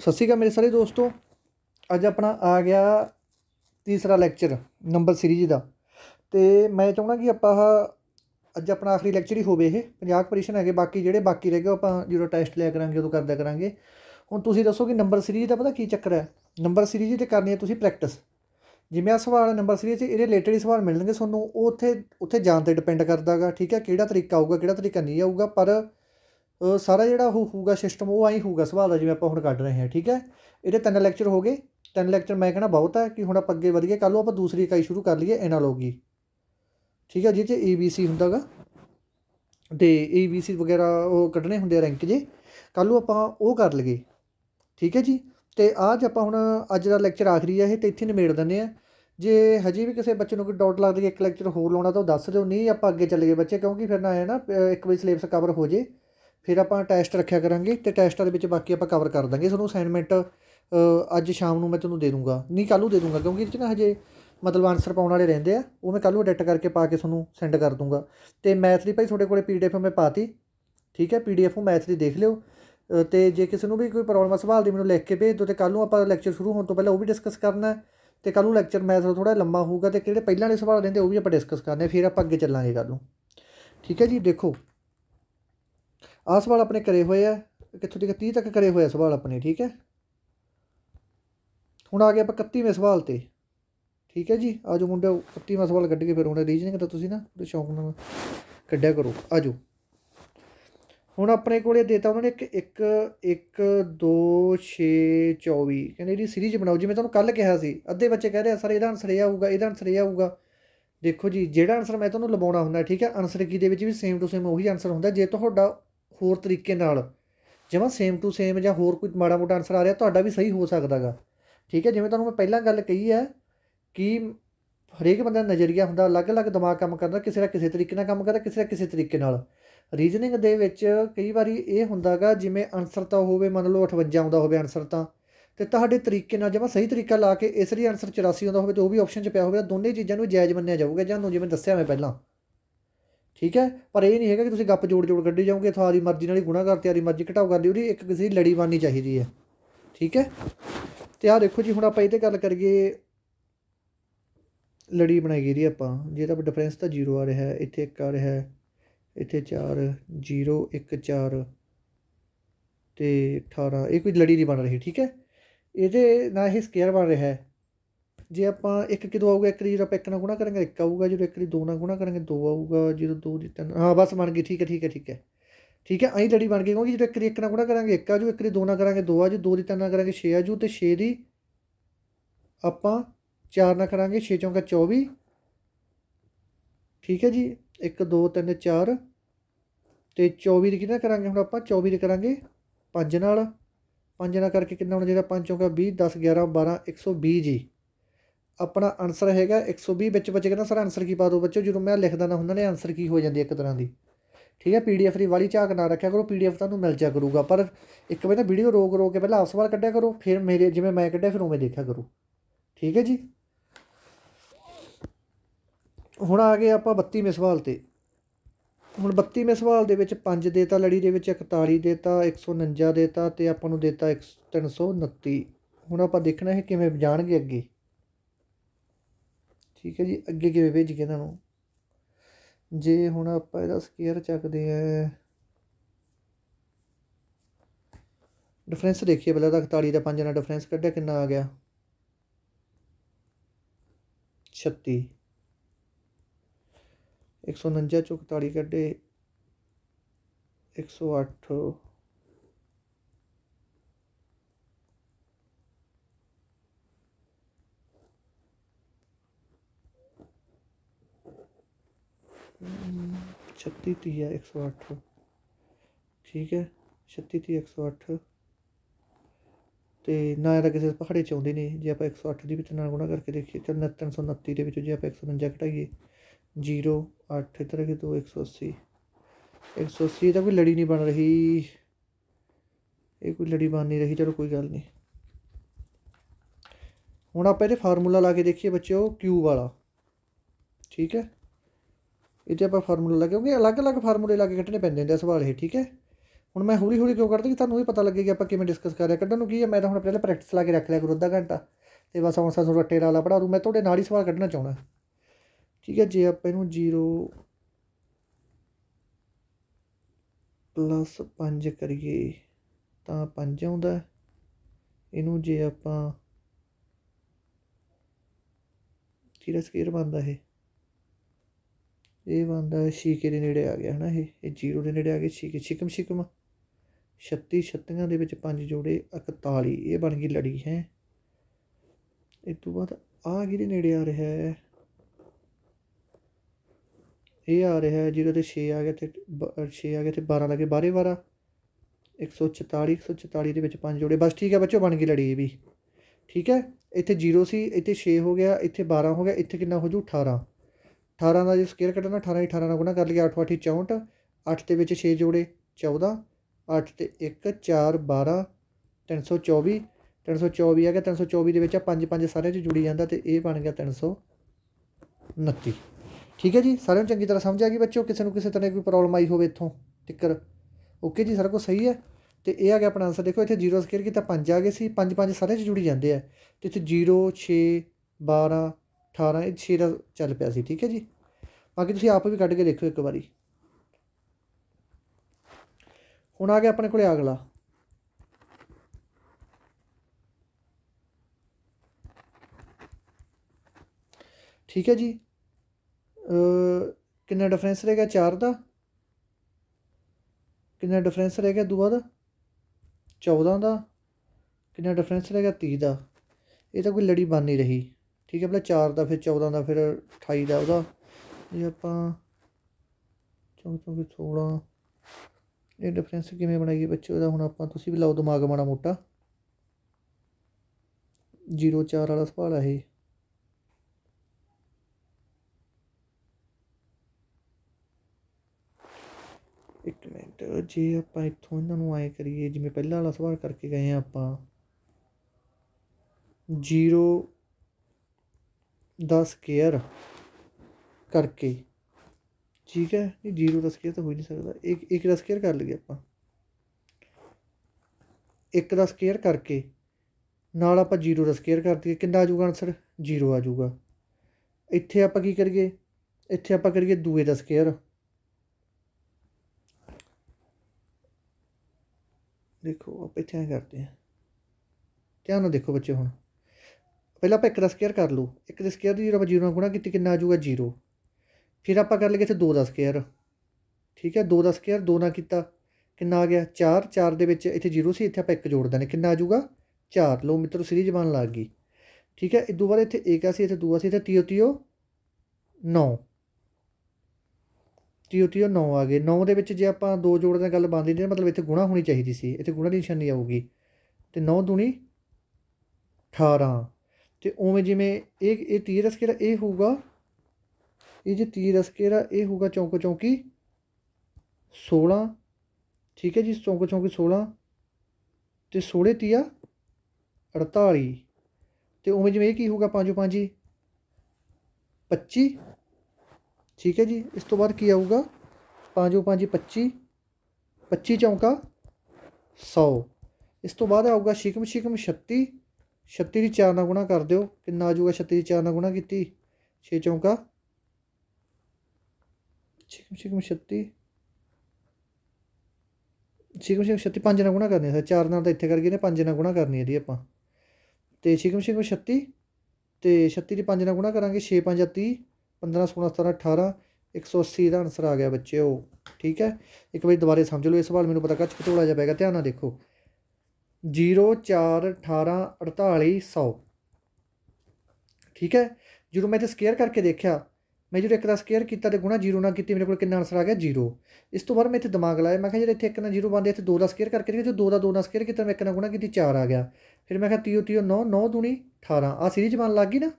ਸਤਿ ਸ਼੍ਰੀ ਅਕਾਲ ਮੇਰੇ ਸਾਰੇ ਦੋਸਤੋ ਅੱਜ ਆਪਣਾ ਆ ਗਿਆ ਤੀਸਰਾ ਲੈਕਚਰ ਨੰਬਰ ਸੀਰੀਜ਼ ਦਾ ਤੇ ਮੈਂ ਚਾਹੁੰਦਾ ਕਿ ਆਪਾਂ ਅੱਜ ਆਪਣਾ ਆਖਰੀ ਲੈਕਚਰ ਹੀ ਹੋਵੇ ਇਹ 50 ਕੁਐਸਚਨ ਹੈਗੇ ਬਾਕੀ ਜਿਹੜੇ ਬਾਕੀ ਰਹਿ ਗਏ ਆਪਾਂ ਜਦੋਂ ਟੈਸਟ ਲਿਆ ਕਰਾਂਗੇ ਉਦੋਂ ਕਰਦਾ ਕਰਾਂਗੇ ਹੁਣ ਤੁਸੀਂ ਦੱਸੋ ਕਿ ਨੰਬਰ ਸੀਰੀਜ਼ ਦਾ ਪਤਾ ਕੀ ਚੱਕਰ ਹੈ ਨੰਬਰ ਸੀਰੀਜ਼ ਤੇ ਕਰਨੀ ਹੈ ਤੁਸੀਂ ਪ੍ਰੈਕਟਿਸ ਜਿਵੇਂ ਆ ਸਵਾਲ ਨੰਬਰ ਸੀਰੀਜ਼ 'ਚ ਇਹਦੇ ਰਿਲੇਟਡ ਸਵਾਲ ਮਿਲਣਗੇ ਤੁਹਾਨੂੰ ਉਹ ਉੱਥੇ ਉੱਥੇ ਜਾਣ ਤੇ ਡਿਪੈਂਡ ਕਰਦਾਗਾ ਠੀਕ ਹੈ ਕਿਹੜਾ ਤਰੀਕਾ ਆਊਗਾ ਕਿਹੜਾ ਤਰੀਕਾ ਨਹੀਂ ਆਊਗਾ ਪਰ ਸਾਰਾ ਜਿਹੜਾ ਉਹ ਹੋਊਗਾ ਸਿਸਟਮ ਉਹ ਐਂ ਹੋਊਗਾ ਸਵਾਲ ਦਾ ਜਿਵੇਂ ਆਪਾਂ ਹੁਣ ਕੱਢ ਰਹੇ ਹਾਂ ਠੀਕ ਹੈ ਇਹਦੇ ਤਿੰਨ ਲੈਕਚਰ ਹੋ ਗਏ ਤਿੰਨ ਲੈਕਚਰ ਮੈਂ ਕਹਣਾ ਬਹੁਤ ਹੈ ਕਿ ਹੁਣ ਆਪਾਂ ਅੱਗੇ ਵਧੀਏ ਕੱਲ ਨੂੰ ਆਪਾਂ ਦੂਸਰੀ ਇਕਾਈ ਸ਼ੁਰੂ ਕਰ ਲਈਏ ਐਨਾਲੋਗੀ ਠੀਕ ਹੈ ਜਿਹਦੇ ਚ ABC ਹੁੰਦਾਗਾ ਤੇ ABC ਵਗੈਰਾ ਉਹ ਕੱਢਣੇ ਹੁੰਦੇ ਆ ਰੈਂਕ ਜੇ ਕੱਲ ਨੂੰ ਆਪਾਂ ਉਹ ਕਰ ਲਈਏ ਠੀਕ ਹੈ ਜੀ ਤੇ ਅੱਜ ਆਪਾਂ ਹੁਣ ਅੱਜ ਦਾ ਲੈਕਚਰ ਆਖਰੀ ਹੈ ਇਹ ਤੇ ਇੱਥੇ ਨਿਮੇੜ ਦਿੰਦੇ ਆ ਜੇ ਹਜੇ ਵੀ ਕਿਸੇ ਬੱਚੇ ਨੂੰ ਕੋਈ ਡਾਊਟ ਲੱਗਦੀ ਹੈ ਇੱਕ ਲੈਕਚਰ ਹੋਰ ਲਾਉਣਾ ਤਾਂ ਉਹ ਦੱਸ ਦਿਓ ਨਹੀਂ ਆਪਾਂ ਅੱਗੇ ਚੱਲੀਏ ਬੱਚੇ ਕਿਉਂਕਿ ਫਿਰ ਨਾ ਹੈ ਨਾ ਇੱਕ ਵਾਰੀ ਸਿਲੇਬਸ ਕਵਰ ਹੋ ਜੇ ਫਿਰ ਆਪਾਂ ਟੈਸਟ ਰੱਖਿਆ ਕਰਾਂਗੇ ਤੇ ਟੈਸਟਾਂ ਦੇ ਵਿੱਚ ਬਾਕੀ ਆਪਾਂ ਕਵਰ ਕਰ ਦਾਂਗੇ ਤੁਹਾਨੂੰ ਅਸਾਈਨਮੈਂਟ ਅੱਜ ਸ਼ਾਮ ਨੂੰ ਮੈਂ ਤੁਹਾਨੂੰ ਦੇ ਦੂੰਗਾ ਨਹੀਂ ਕੱਲ ਨੂੰ ਦੇ ਦੂੰਗਾ ਕਿਉਂਕਿ ਇਹਦੇ ਚ ਨਾ ਹਜੇ ਮਤਲਬ ਆਨਸਰ ਪਾਉਣ ਵਾਲੇ ਰਹਿੰਦੇ ਆ ਉਹ ਮੈਂ ਕੱਲ ਨੂੰ ਐਡਿਟ ਕਰਕੇ ਪਾ ਕੇ ਤੁਹਾਨੂੰ ਸੈਂਡ ਕਰ ਦੂੰਗਾ ਤੇ ਮੈਥ ਦੀ ਭਾਈ ਤੁਹਾਡੇ ਕੋਲੇ ਪੀਡੀਐਫ ਮੈਂ ਪਾਤੀ ਠੀਕ ਹੈ ਪੀਡੀਐਫ ਨੂੰ ਮੈਥ ਦੀ ਦੇਖ ਲਿਓ ਤੇ ਜੇ ਕਿਸੇ ਨੂੰ ਵੀ ਕੋਈ ਪ੍ਰੋਬਲਮ ਆ ਸਵਾਲ ਦੀ ਮੈਨੂੰ ਲਿਖ ਕੇ ਭੇਜ ਦਿਓ ਤੇ ਕੱਲ ਨੂੰ ਆਪਾਂ ਲੈਕਚਰ ਸ਼ੁਰੂ ਹੋਣ ਤੋਂ ਪਹਿਲਾਂ ਉਹ ਵੀ ਡਿਸਕਸ ਕਰਨਾ ਹੈ ਤੇ ਕੱਲ ਨੂੰ ਲੈਕਚਰ ਮੈਥ ਦਾ ਥੋੜਾ ਲੰਮਾ ਹੋਊਗਾ ਤੇ ਕਿਹੜੇ ਪਹਿਲਾਂ ਦੇ ਸਵਾਲ ਰਹਿੰਦੇ ਉਹ ਵੀ ਆਪਾਂ ਡਿਸਕਸ ਕਰਨੇ ਫਿਰ ਆਪਾਂ ਅੱਗੇ ਚੱਲਾਂਗੇ ਕੱਲ ਨੂੰ ਠੀਕ ਹੈ ਜੀ ਦੇਖੋ ਆ ਸਵਾਲ ਆਪਣੇ ਕਰੇ ਹੋਏ ਆ ਕਿੱਥੋਂ ਤੱਕ 30 ਤੱਕ ਕਰੇ ਹੋਏ ਆ ਸਵਾਲ ਆਪਣੇ ਠੀਕ ਹੈ ਹੁਣ ਆ ਗਿਆ ਆਪਾਂ 31ਵੇਂ ਸਵਾਲ ਤੇ ਠੀਕ ਹੈ ਜੀ ਆਜੋ ਮੁੰਡੇ 31ਵਾਂ ਸਵਾਲ ਕੱਢ ਕੇ ਫਿਰ ਹੁਣ ਰੀਜਨਿੰਗ ਦਾ ਤੁਸੀਂ ਨਾ ਤੇ ਸ਼ੌਂਕ ਨਾਲ ਕੱਢਿਆ ਕਰੋ ਆਜੋ ਹੁਣ ਆਪਣੇ ਕੋਲੇ ਦੇਤਾ ਉਹਨਾਂ ਨੇ ਇੱਕ ਇੱਕ 1 2 6 24 ਕਹਿੰਦੇ ਇਹਦੀ ਸੀਰੀਜ਼ ਬਣਾਓ ਜੀ ਮੈਂ ਤੁਹਾਨੂੰ ਕੱਲ ਕਿਹਾ ਸੀ ਅੱਧੇ ਬੱਚੇ ਕਹਿ ਰਹੇ ਆ ਸਰ ਇਹਦਾ ਆਨਸਰ ਇਹ ਆਊਗਾ ਇਹਦਾ ਆਨਸਰ ਇਹ ਆਊਗਾ ਦੇਖੋ ਜੀ ਜਿਹੜਾ ਆਨਸਰ ਮੈਂ ਤੁਹਾਨੂੰ ਲਵਾਉਣਾ ਹੁੰਦਾ ਠੀਕ ਹੈ ਆਨਸਰ ਕੀ ਦੇ ਵਿੱਚ ਵੀ ਸੇਮ ਟੂ ਸੇਮ ਉਹੀ ਆਨਸਰ ਹੁੰਦਾ ਜੇ ਤੁਹਾਡਾ ਹੋਰ ਤਰੀਕੇ ਨਾਲ ਜਿਵੇਂ ਸੇਮ ਟੂ ਸੇਮ ਜਾਂ ਹੋਰ ਕੋਈ ਮਾੜਾ ਮੋਟਾ ਆਨਸਰ ਆ ਰਿਹਾ ਤੁਹਾਡਾ ਵੀ ਸਹੀ ਹੋ ਸਕਦਾਗਾ ਠੀਕ ਹੈ ਜਿਵੇਂ ਤੁਹਾਨੂੰ ਮੈਂ ਪਹਿਲਾਂ ਗੱਲ ਕਹੀ ਹੈ ਕਿ ਹਰੇਕ ਬੰਦੇ ਦਾ ਨਜ਼ਰੀਆ ਹੁੰਦਾ ਅਲੱਗ-ਅਲੱਗ ਦਿਮਾਗ ਕੰਮ ਕਰਦਾ ਕਿਸੇ ਦਾ ਕਿਸੇ ਤਰੀਕੇ ਨਾਲ ਕੰਮ ਕਰਦਾ ਕਿਸੇ ਦਾ ਕਿਸੇ ਤਰੀਕੇ ਨਾਲ ਰੀਜ਼ਨਿੰਗ ਦੇ ਵਿੱਚ ਕਈ ਵਾਰੀ ਇਹ ਹੁੰਦਾਗਾ ਜਿਵੇਂ ਆਨਸਰ ਤਾਂ ਹੋਵੇ ਮੰਨ ਲਓ 58 ਆਉਂਦਾ ਹੋਵੇ ਆਨਸਰ ਤਾਂ ਤੇ ਤੁਹਾਡੇ ਤਰੀਕੇ ਨਾਲ ਜਿਵੇਂ ਸਹੀ ਤਰੀਕਾ ਲਾ ਕੇ ਇਸ ਲਈ ਆਨਸਰ 84 ਆਉਂਦਾ ਹੋਵੇ ਤੇ ਉਹ ਵੀ ਆਪਸ਼ਨ 'ਚ ਪਿਆ ਹੋਵੇ ਤਾਂ ਦੋਨੇ ਚੀਜ਼ਾਂ ਨੂੰ ਜਾਇਜ਼ ਮੰਨਿਆ ਜਾਊਗਾ ਜਾਂ ਨੂੰ ਜਿਵੇਂ ਦੱਸਿਆ ਮੈਂ ਪਹਿਲਾਂ ਠੀਕ ਹੈ ਪਰ ਇਹ ਨਹੀਂ ਹੈਗਾ ਕਿ ਤੁਸੀਂ ਗੱਪ ਜੋੜ ਜੋੜ ਕੱਢੀ ਜਾਓਗੇ ਤੁਹਾਡੀ ਮਰਜ਼ੀ ਨਾਲ ਹੀ ਗੁਣਾ ਕਰ ਆਰੀ ਮਰਜ਼ੀ ਘਟਾਓ ਕਰ ਲਈ ਉਹਦੀ ਇੱਕ ਕਿਸੇ ਦੀ ਲੜੀ ਬਣਨੀ ਚਾਹੀਦੀ ਹੈ ਠੀਕ ਹੈ ਤੇ ਆ ਦੇਖੋ ਜੀ ਹੁਣ ਆਪਾਂ ਇਹ ਤੇ ਗੱਲ ਕਰੀਏ ਲੜੀ ਬਣਾਈ ਗਈ ਦੀ ਆਪਾਂ ਜੇ ਤਾਂ ਡਿਫਰੈਂਸ ਤਾਂ 0 ਆ ਰਿਹਾ ਇੱਥੇ 1 ਆ ਰਿਹਾ ਇੱਥੇ 4 0 1 4 ਤੇ 18 ਇਹ ਕੋਈ ਲੜੀ ਨਹੀਂ ਬਣ ਰਹੀ ਠੀਕ ਹੈ ਇਹਦੇ ਨਾਲ ਇਹ ਸਕੇਅਰ ਬਣ ਰਿਹਾ ਹੈ ਜੇ ਆਪਾਂ 1 ਕਿਦੋਂ ਆਊਗਾ 1 ਦੀ ਆਪਾਂ 1 ਨਾਲ ਗੁਣਾ ਕਰਾਂਗੇ 1 ਆਊਗਾ ਜਦੋਂ 1 ਦੀ 2 ਨਾਲ ਗੁਣਾ ਕਰਾਂਗੇ 2 ਆਊਗਾ ਜਦੋਂ 2 ਦੀ 3 ਹਾਂ ਬਸ ਬਣ ਗਈ ਠੀਕ ਹੈ ਠੀਕ ਹੈ ਠੀਕ ਹੈ ਠੀਕ ਹੈ ਐਂ ਲੜੀ ਬਣ ਗਈ ਕਿਉਂਕਿ ਜਦੋਂ 1 ਦੀ 1 ਨਾਲ ਗੁਣਾ ਕਰਾਂਗੇ 1 ਆਜੂ 1 ਦੀ 2 ਨਾਲ ਕਰਾਂਗੇ 2 ਆਜੂ 2 ਦੀ 3 ਨਾਲ ਕਰਾਂਗੇ 6 ਆਜੂ ਤੇ 6 ਦੀ ਆਪਾਂ 4 ਨਾਲ ਕਰਾਂਗੇ 6 ਚੌਂਕਾ 24 ਠੀਕ ਹੈ ਜੀ 1 2 3 4 ਤੇ 24 ਦੀ ਕਿੰਨਾ ਕਰਾਂਗੇ ਹੁਣ ਆਪਾਂ 24 ਦੀ ਕਰਾਂਗੇ 5 ਨਾਲ 5 ਨਾਲ ਕਰਕੇ ਕਿੰਨਾ ਹੋਣਾ ਜਿਹੜਾ 5 ਚੌਂਕਾ 20 10 11 12 120 ਜੀ ਆਪਣਾ ਆਨਸਰ ਹੈਗਾ 120 ਵਿੱਚ ਬਚੇਗਾ ਨਾ ਸਰ ਆਨਸਰ ਕੀ ਪਾ ਦੋ ਬੱਚੋ ਜਦੋਂ ਮੈਂ ਲਿਖਦਾ ਨਾ ਹੁੰਦਾ ਨੇ ਆਨਸਰ ਕੀ ਹੋ ਜਾਂਦੀ ਇੱਕ ਤਰ੍ਹਾਂ ਦੀ ਠੀਕ ਹੈ ਪੀਡੀਐਫ ਦੀ ਵਾਲੀ ਝਾਕ ਨਾ ਰੱਖਿਆ ਕਰੋ ਪੀਡੀਐਫ ਤੁਹਾਨੂੰ ਮਿਲ ਜਾ ਕਰੂਗਾ ਪਰ ਇੱਕ ਵਾਰ ਤਾਂ ਵੀਡੀਓ ਰੋਕ ਰੋਕ ਕੇ ਪਹਿਲਾਂ ਆਸ ਵਾਰ ਕੱਢਿਆ ਕਰੋ ਫਿਰ ਮੇਰੇ ਜਿਵੇਂ ਮੈਂ ਕੱਢਿਆ ਫਿਰ ਉਵੇਂ ਦੇਖਿਆ ਕਰੋ ਠੀਕ ਹੈ ਜੀ ਹੁਣ ਆ ਗਏ ਆਪਾਂ 32ਵੇਂ ਸਵਾਲ ਤੇ ਹੁਣ 32ਵੇਂ ਸਵਾਲ ਦੇ ਵਿੱਚ 5 ਦੇਤਾ ਲੜੀ ਦੇ ਵਿੱਚ 41 ਦੇਤਾ 149 ਦੇਤਾ ਤੇ ਆਪਾਂ ਨੂੰ ਦੇਤਾ 329 ਹੁਣ ਆਪਾਂ ਦੇਖਣਾ ਹੈ ਕਿਵੇਂ ਜਾਣਗੇ ਅੱਗੇ ਠੀਕ ਹੈ ਜੀ ਅੱਗੇ ਕਿਵੇਂ ਕੇ ਇਹਨਾਂ ਨੂੰ ਜੇ ਹੁਣ ਆਪਾਂ ਇਹਦਾ ਸਕੇਅਰ ਚੱਕਦੇ ਆ ਡਿਫਰੈਂਸ ਦੇਖੀਏ ਪਹਿਲਾਂ ਤਾਂ 41 ਦਾ 5 ਨਾਲ ਡਿਫਰੈਂਸ ਕੱਢਿਆ ਕਿੰਨਾ ਆ ਗਿਆ 36 149 ਚੋਂ 41 ਕੱਢੇ 108 ਛੱਤੀ ਹੈ 108 ਠੀਕ ਹੈ ਛੱਤੀ ਤੀ 108 ਤੇ ਨਾ ਇਹਦਾ ਕਿਸੇ ਪਹਾੜੇ ਚ ਆਉਂਦੇ ਨੇ ਜੇ ਆਪਾਂ 108 ਦੇ ਵਿੱਚ ਨਾਲ ਗੁਣਾ ਕਰਕੇ ਦੇਖੀਏ ਤਾਂ 399 ਦੇ ਵਿੱਚੋਂ ਜੇ ਆਪਾਂ 159 ਘਟਾਈਏ 0 8 ਇਧਰ ਕੇ ਤੋਂ 180 180 ਤਾਂ ਕੋਈ ਲੜੀ ਨਹੀਂ ਬਣ ਰਹੀ ਇਹ ਕੋਈ ਲੜੀ ਬਣ ਨਹੀਂ ਰਹੀ ਚਲੋ ਕੋਈ ਗੱਲ ਨਹੀਂ ਹੁਣ ਆਪਾਂ ਇਹਦੇ ਫਾਰਮੂਲਾ ਲਾ ਕੇ ਦੇਖੀਏ ਬੱਚਿਓ ਕਿਊ ਵਾਲਾ ਠੀਕ ਹੈ ਇਹਦੇ ਆਪਾਂ ਫਾਰਮੂਲਾ ਲਾ ਕਿਉਂਕਿ ਅਲੱਗ-ਅਲੱਗ ਫਾਰਮੂਲੇ ਲਾ ਕੇ ਕੱਢਣੇ ਪੈਂਦੇ ਨੇ ਆ ਸਵਾਲ ਇਹ ਠੀਕ ਹੈ ਹੁਣ ਮੈਂ ਹੌਲੀ-ਹੌਲੀ ਕਿਉਂ ਕਰਦਾ ਕਿ ਤੁਹਾਨੂੰ ਵੀ ਪਤਾ ਲੱਗੇ ਕਿ ਆਪਾਂ ਕਿਵੇਂ ਡਿਸਕਸ ਕਰ ਰਹੇ ਕੱਢਣ ਨੂੰ ਕੀ ਹੈ ਮੈਂ ਤਾਂ ਹੁਣ ਪਹਿਲੇ ਪ੍ਰੈਕਟਿਸ ਲਾ ਕੇ ਰੱਖ ਲਿਆ ਕਰੋ ਅੱਧਾ ਘੰਟਾ ਤੇ ਬਸ ਹੁਣ ਸਾਨੂੰ ਰੱਟੇ ਲਾ ਲਾ ਪੜਾ ਰੂ ਮੈਂ ਤੁਹਾਡੇ ਨਾਲ ਹੀ ਸਵਾਲ ਕੱਢਣਾ ਚਾਹੁੰਦਾ ਠੀਕ ਹੈ ਜੇ ਆਪਾਂ ਇਹਨੂੰ 0 ਪਲੱਸ 5 ਕਰੀਏ ਤਾਂ 5 ਆਉਂਦਾ ਇਹਨੂੰ ਜੇ ਆਪਾਂ ਕਿਹੜਾ ਸਕੇਅਰ ਬੰਦਾ ਇਹ ਇਹ ਬੰਦਾ 6 ਦੇ ਨੇੜੇ ਆ ਗਿਆ ਹਨਾ ਇਹ ਇਹ 0 ਦੇ ਨੇੜੇ ਆ ਗਿਆ ਸ਼ੀਕੇ ਛਿਕਮ ਛਿਕਮ 36 36 ਦੇ ਵਿੱਚ ਪੰਜ ਜੋੜੇ 41 ਇਹ ਬਣ ਗਈ ਲੜੀ ਹੈ ਇਸ ਤੋਂ ਬਾਅਦ ਆ ਕਿਹਦੇ ਨੇੜੇ ਆ ਰਿਹਾ ਹੈ ਇਹ ਆ ਰਿਹਾ ਜਿਹਦੇ ਤੇ 6 ਆ ਗਿਆ ਤੇ 6 ਆ ਗਿਆ ਤੇ 12 ਲੱਗੇ 12 12 144 144 ਦੇ ਵਿੱਚ ਪੰਜ ਜੋੜੇ ਬਸ ਠੀਕ ਹੈ ਬੱਚੋ ਬਣ ਗਈ ਲੜੀ ਇਹ ਵੀ ਠੀਕ ਹੈ ਇੱਥੇ 0 ਸੀ ਇੱਥੇ 6 ਹੋ ਗਿਆ ਇੱਥੇ 12 ਹੋ ਗਿਆ ਇੱਥੇ ਕਿੰਨਾ ਹੋ ਜੂ 18 18 ਦਾ ਜੇ ਸਕੇਅਰ ਕੱਢਣਾ 18 ਹੀ 18 ਨਾਲ ਗੁਣਾ ਕਰ ਲਈਏ 8 8 64 8 ਦੇ ਵਿੱਚ 6 ਜੋੜੇ 14 8 ਤੇ 1 4 12 324 324 ਆ ਗਿਆ 324 ਦੇ ਵਿੱਚ ਆ 5 5 ਸਾਰੇ 'ਚ ਜੁੜੀ ਜਾਂਦਾ ਤੇ ਇਹ ਬਣ ਗਿਆ 329 ਠੀਕ ਹੈ ਜੀ ਸਾਰਿਆਂ ਨੂੰ ਚੰਗੀ ਤਰ੍ਹਾਂ ਸਮਝ ਆ ਗਈ ਬੱਚਿਓ ਕਿਸੇ ਨੂੰ ਕਿਸੇ ਤਰ੍ਹਾਂ ਕੋਈ ਪ੍ਰੋਬਲਮ ਆਈ ਹੋਵੇ ਇੱਥੋਂ ਟਿੱਕਰ ਓਕੇ ਜੀ ਸਾਰਾ ਕੁਝ ਸਹੀ ਹੈ ਤੇ ਇਹ ਆ ਗਿਆ ਆਪਣਾ ਆਨਸਰ ਦੇਖੋ ਇੱਥੇ 0 ਸਕੇਅਰ ਕੀਤਾ 5 ਆ ਗਏ ਸੀ 5 5 ਸਾਰੇ ਚ ਜੁੜੀ ਜਾਂਦੇ ਆ ਤੇ ਇੱਥੇ 0 6 12 18 6 ਦਾ ਚੱਲ ਪਿਆ ਸੀ ਠੀਕ ਹੈ ਜੀ ਬਾਕੀ ਤੁਸੀਂ ਆਪ ਵੀ ਕੱਢ ਕੇ ਦੇਖੋ ਇੱਕ ਵਾਰੀ ਹੁਣ ਆ ਗਿਆ ਆਪਣੇ ਕੋਲੇ ਅਗਲਾ ਠੀਕ ਹੈ ਜੀ ਕਿੰਨਾ ਡਿਫਰੈਂਸ ਰਹਿ ਗਿਆ 4 ਦਾ ਕਿੰਨਾ ਡਿਫਰੈਂਸ ਰਹਿ ਗਿਆ ਦੂਆ ਦਾ 14 ਦਾ ਕਿੰਨਾ ਡਿਫਰੈਂਸ ਰਹਿ ਗਿਆ 30 ਦਾ ਇਹ ਤਾਂ ਕੋਈ ਲੜੀ ਬਣ ਨਹੀਂ ਰਹੀ ਠੀਕ ਹੈ ਪਹਿਲਾਂ 4 ਦਾ ਫਿਰ 14 ਦਾ ਫਿਰ 28 ਦਾ ਉਹਦਾ ਜੇ ਆਪਾਂ 14 ਫਿਰ ਥੋੜਾ ਇਹ ਡਿਫਰੈਂਸ ਕਿਵੇਂ ਬਣਾਈਏ ਬੱਚੋ ਇਹਦਾ ਹੁਣ ਆਪਾਂ ਤੁਸੀਂ ਵੀ ਲਾਓ ਦਿਮਾਗ ਮਾੜਾ ਮੋਟਾ 04 ਵਾਲਾ ਸਵਾਲ ਹੈ ਇਹ ਇੱਕ ਮਿੰਟ ਜੇ ਆਪਾਂ ਇੱਥੋਂ ਇਹਨਾਂ ਨੂੰ ਆਏ ਕਰੀਏ ਜਿਵੇਂ ਪਹਿਲਾਂ ਵਾਲਾ ਸਵਾਲ ਕਰਕੇ ਗਏ ਆ ਆਪਾਂ 0 ਦਾ ਸਕੇਅਰ ਕਰਕੇ ਠੀਕ ਹੈ ਇਹ ਜ਼ੀਰੋ ਦਾ ਸਕੇਅਰ ਤਾਂ ਹੋ ਹੀ ਨਹੀਂ ਸਕਦਾ ਇੱਕ ਇੱਕ ਦਾ ਸਕੇਅਰ ਕਰ ਲਈਏ ਆਪਾਂ ਇੱਕ ਦਾ ਸਕੇਅਰ ਕਰਕੇ ਨਾਲ ਆਪਾਂ ਜ਼ੀਰੋ ਦਾ ਸਕੇਅਰ ਕਰ ਦਈਏ ਕਿੰਨਾ ਆ ਜਾਊਗਾ ਆਨਸਰ ਜ਼ੀਰੋ ਆ ਜਾਊਗਾ ਇੱਥੇ ਆਪਾਂ ਕੀ ਕਰੀਏ ਇੱਥੇ ਆਪਾਂ ਕਰੀਏ ਦੂਏ ਦਾ ਸਕੇਅਰ ਦੇਖੋ ਆਪਾਂ ਇੱਥੇ ਕਰਦੇ ਆ ਧਿਆਨ ਨਾਲ ਦੇਖੋ ਬੱਚੇ ਹੁਣ ਪਹਿਲਾਂ ਆਪਾਂ 1 ਦਾ ਸਕੇਅਰ ਕਰ ਲਓ 1 ਦੇ ਸਕੇਅਰ ਦੀ ਜਦੋਂ ਆਪਾਂ 0 ਨਾਲ ਗੁਣਾ ਕੀਤੀ ਕਿੰਨਾ ਆ ਜਾਊਗਾ 0 ਫਿਰ ਆਪਾਂ ਕਰ ਲਈਏ ਇੱਥੇ 2 ਦਾ ਸਕੇਅਰ ਠੀਕ ਹੈ 2 ਦਾ ਸਕੇਅਰ 2 ਨਾਲ ਕੀਤਾ ਕਿੰਨਾ ਆ ਗਿਆ 4 4 ਦੇ ਵਿੱਚ ਇੱਥੇ 0 ਸੀ ਇੱਥੇ ਆਪਾਂ 1 ਜੋੜ ਦਿੰਦੇ ਕਿੰਨਾ ਆ ਜਾਊਗਾ 4 ਲਓ ਮਿੱਤਰੋ ਸਿਰੀ ਬਣ ਲੱਗ ਗਈ ਠੀਕ ਹੈ ਇਹ ਬਾਅਦ ਇੱਥੇ 1 ਆ ਸੀ ਇੱਥੇ 2 ਆ ਸੀ ਇੱਥੇ 3 30 9 3 30 9 ਆ ਗਏ 9 ਦੇ ਵਿੱਚ ਜੇ ਆਪਾਂ 2 ਜੋੜ ਦੇ ਗੱਲ ਹੀ ਨਹੀਂ ਮਤਲਬ ਇੱਥੇ ਗੁਣਾ ਹੋਣੀ ਚਾਹੀਦੀ ਸੀ ਇੱਥੇ ਗੁਣਾ ਦੀ ਨਿਸ਼ਾਨੀ ਆਊਗੀ ਤੇ 9 ਦੂਣੀ 18 ਤੇ ਉਵੇਂ ਜਿਵੇਂ ਇਹ ਇਹ ਤੀਰ ਕਿਹੜਾ ਇਹ ਹੋਊਗਾ ਇਹ ਜੇ ਤੀਰ ਕਿਹੜਾ ਇਹ ਹੋਊਗਾ ਚੌਂਕ ਚੌਂਕੀ 16 ਠੀਕ ਹੈ ਜੀ ਚੌਂਕ ਚੌਂਕੀ 16 ਤੇ 16 ਤੀਆ 48 ਤੇ ਉਵੇਂ ਜਿਵੇਂ ਇਹ ਕੀ ਹੋਊਗਾ 5 5 25 ਠੀਕ ਹੈ ਜੀ ਇਸ ਤੋਂ ਬਾਅਦ ਕੀ ਆਊਗਾ 5 5 25 25 ਚੌਂਕਾ 100 ਇਸ ਤੋਂ ਬਾਅਦ ਆਊਗਾ ਸ਼ਿਕਮ ਸ਼ਿਕਮ 36 36 ਦੀ 4 ਨਾਲ ਗੁਣਾ ਕਰ ਦਿਓ ਕਿੰਨਾ ਆ ਜਾਊਗਾ 36 ਦੀ 4 ਨਾਲ ਗੁਣਾ ਕੀਤੀ 6 ਚੌਂਕਾ 6 6 36 6 ਛਿਕਮ 36 5 ਨਾਲ ਗੁਣਾ ਕਰਨੀ ਹੈ 4 ਨਾਲ ਤਾਂ ਇੱਥੇ ਕਰ ਗਏ ਨੇ 5 ਨਾਲ ਗੁਣਾ ਕਰਨੀ ਹੈ ਦੀ ਆਪਾਂ ਤੇ ਛਿਕਮ ਛਿਕਮ 36 ਤੇ 36 ਦੀ 5 ਨਾਲ ਗੁਣਾ ਕਰਾਂਗੇ 6 5 30 15 16 17 18 180 ਦਾ ਆਨਸਰ ਆ ਗਿਆ ਬੱਚਿਓ ਠੀਕ ਹੈ ਇੱਕ ਵਾਰੀ ਦੁਬਾਰੇ ਸਮਝ ਲਓ ਇਹ ਸਵਾਲ ਮੈਨੂੰ ਪਤਾ ਕੱਚ ਕਚੋਲਾ ਜਾ ਪੈਗਾ ਧਿਆਨ ਨਾਲ ਦੇਖੋ ਜ਼ੀਰੋ ਠੀਕ ਹੈ ਜਦੋਂ ਮੈਂ ਇਹ ਸਕੇਅਰ ਕਰਕੇ ਦੇਖਿਆ ਮੈਂ ਜਦੋਂ ਇੱਕ ਦਾ ਸਕੇਅਰ ਕੀਤਾ ਤੇ ਗੁਣਾ ਜ਼ੀਰੋ ਨਾਲ ਕੀਤੀ ਮੇਰੇ ਕੋਲ ਕਿੰਨਾ ਆਨਸਰ ਆ ਗਿਆ ਜ਼ੀਰੋ ਇਸ ਤੋਂ ਬਾਅਦ ਮੈਂ ਇੱਥੇ ਦਿਮਾਗ ਲਾਇਆ ਮੈਂ ਕਿਹਾ ਜੇ ਇੱਥੇ ਇੱਕ ਨਾਲ ਜ਼ੀਰੋ ਬੰਦੇ ਇੱਥੇ ਦੋ ਦਾ ਸਕੇਅਰ ਕਰਕੇ ਦੇਖਿਆ ਜੋ ਦੋ ਦਾ ਦੋ ਨਾਲ ਸਕੇਅਰ ਕੀਤਾ ਮੈਂ ਇੱਕ ਨਾਲ ਗੁਣਾ ਕੀਤੀ 4 ਆ ਗਿਆ ਫਿਰ ਮੈਂ ਕਿਹਾ 3 3 9 9 ਦੂਣੀ 18 ਆ ਸੀਰੀਜ਼ ਬਣ ਲੱਗ ਗਈ ਨਾ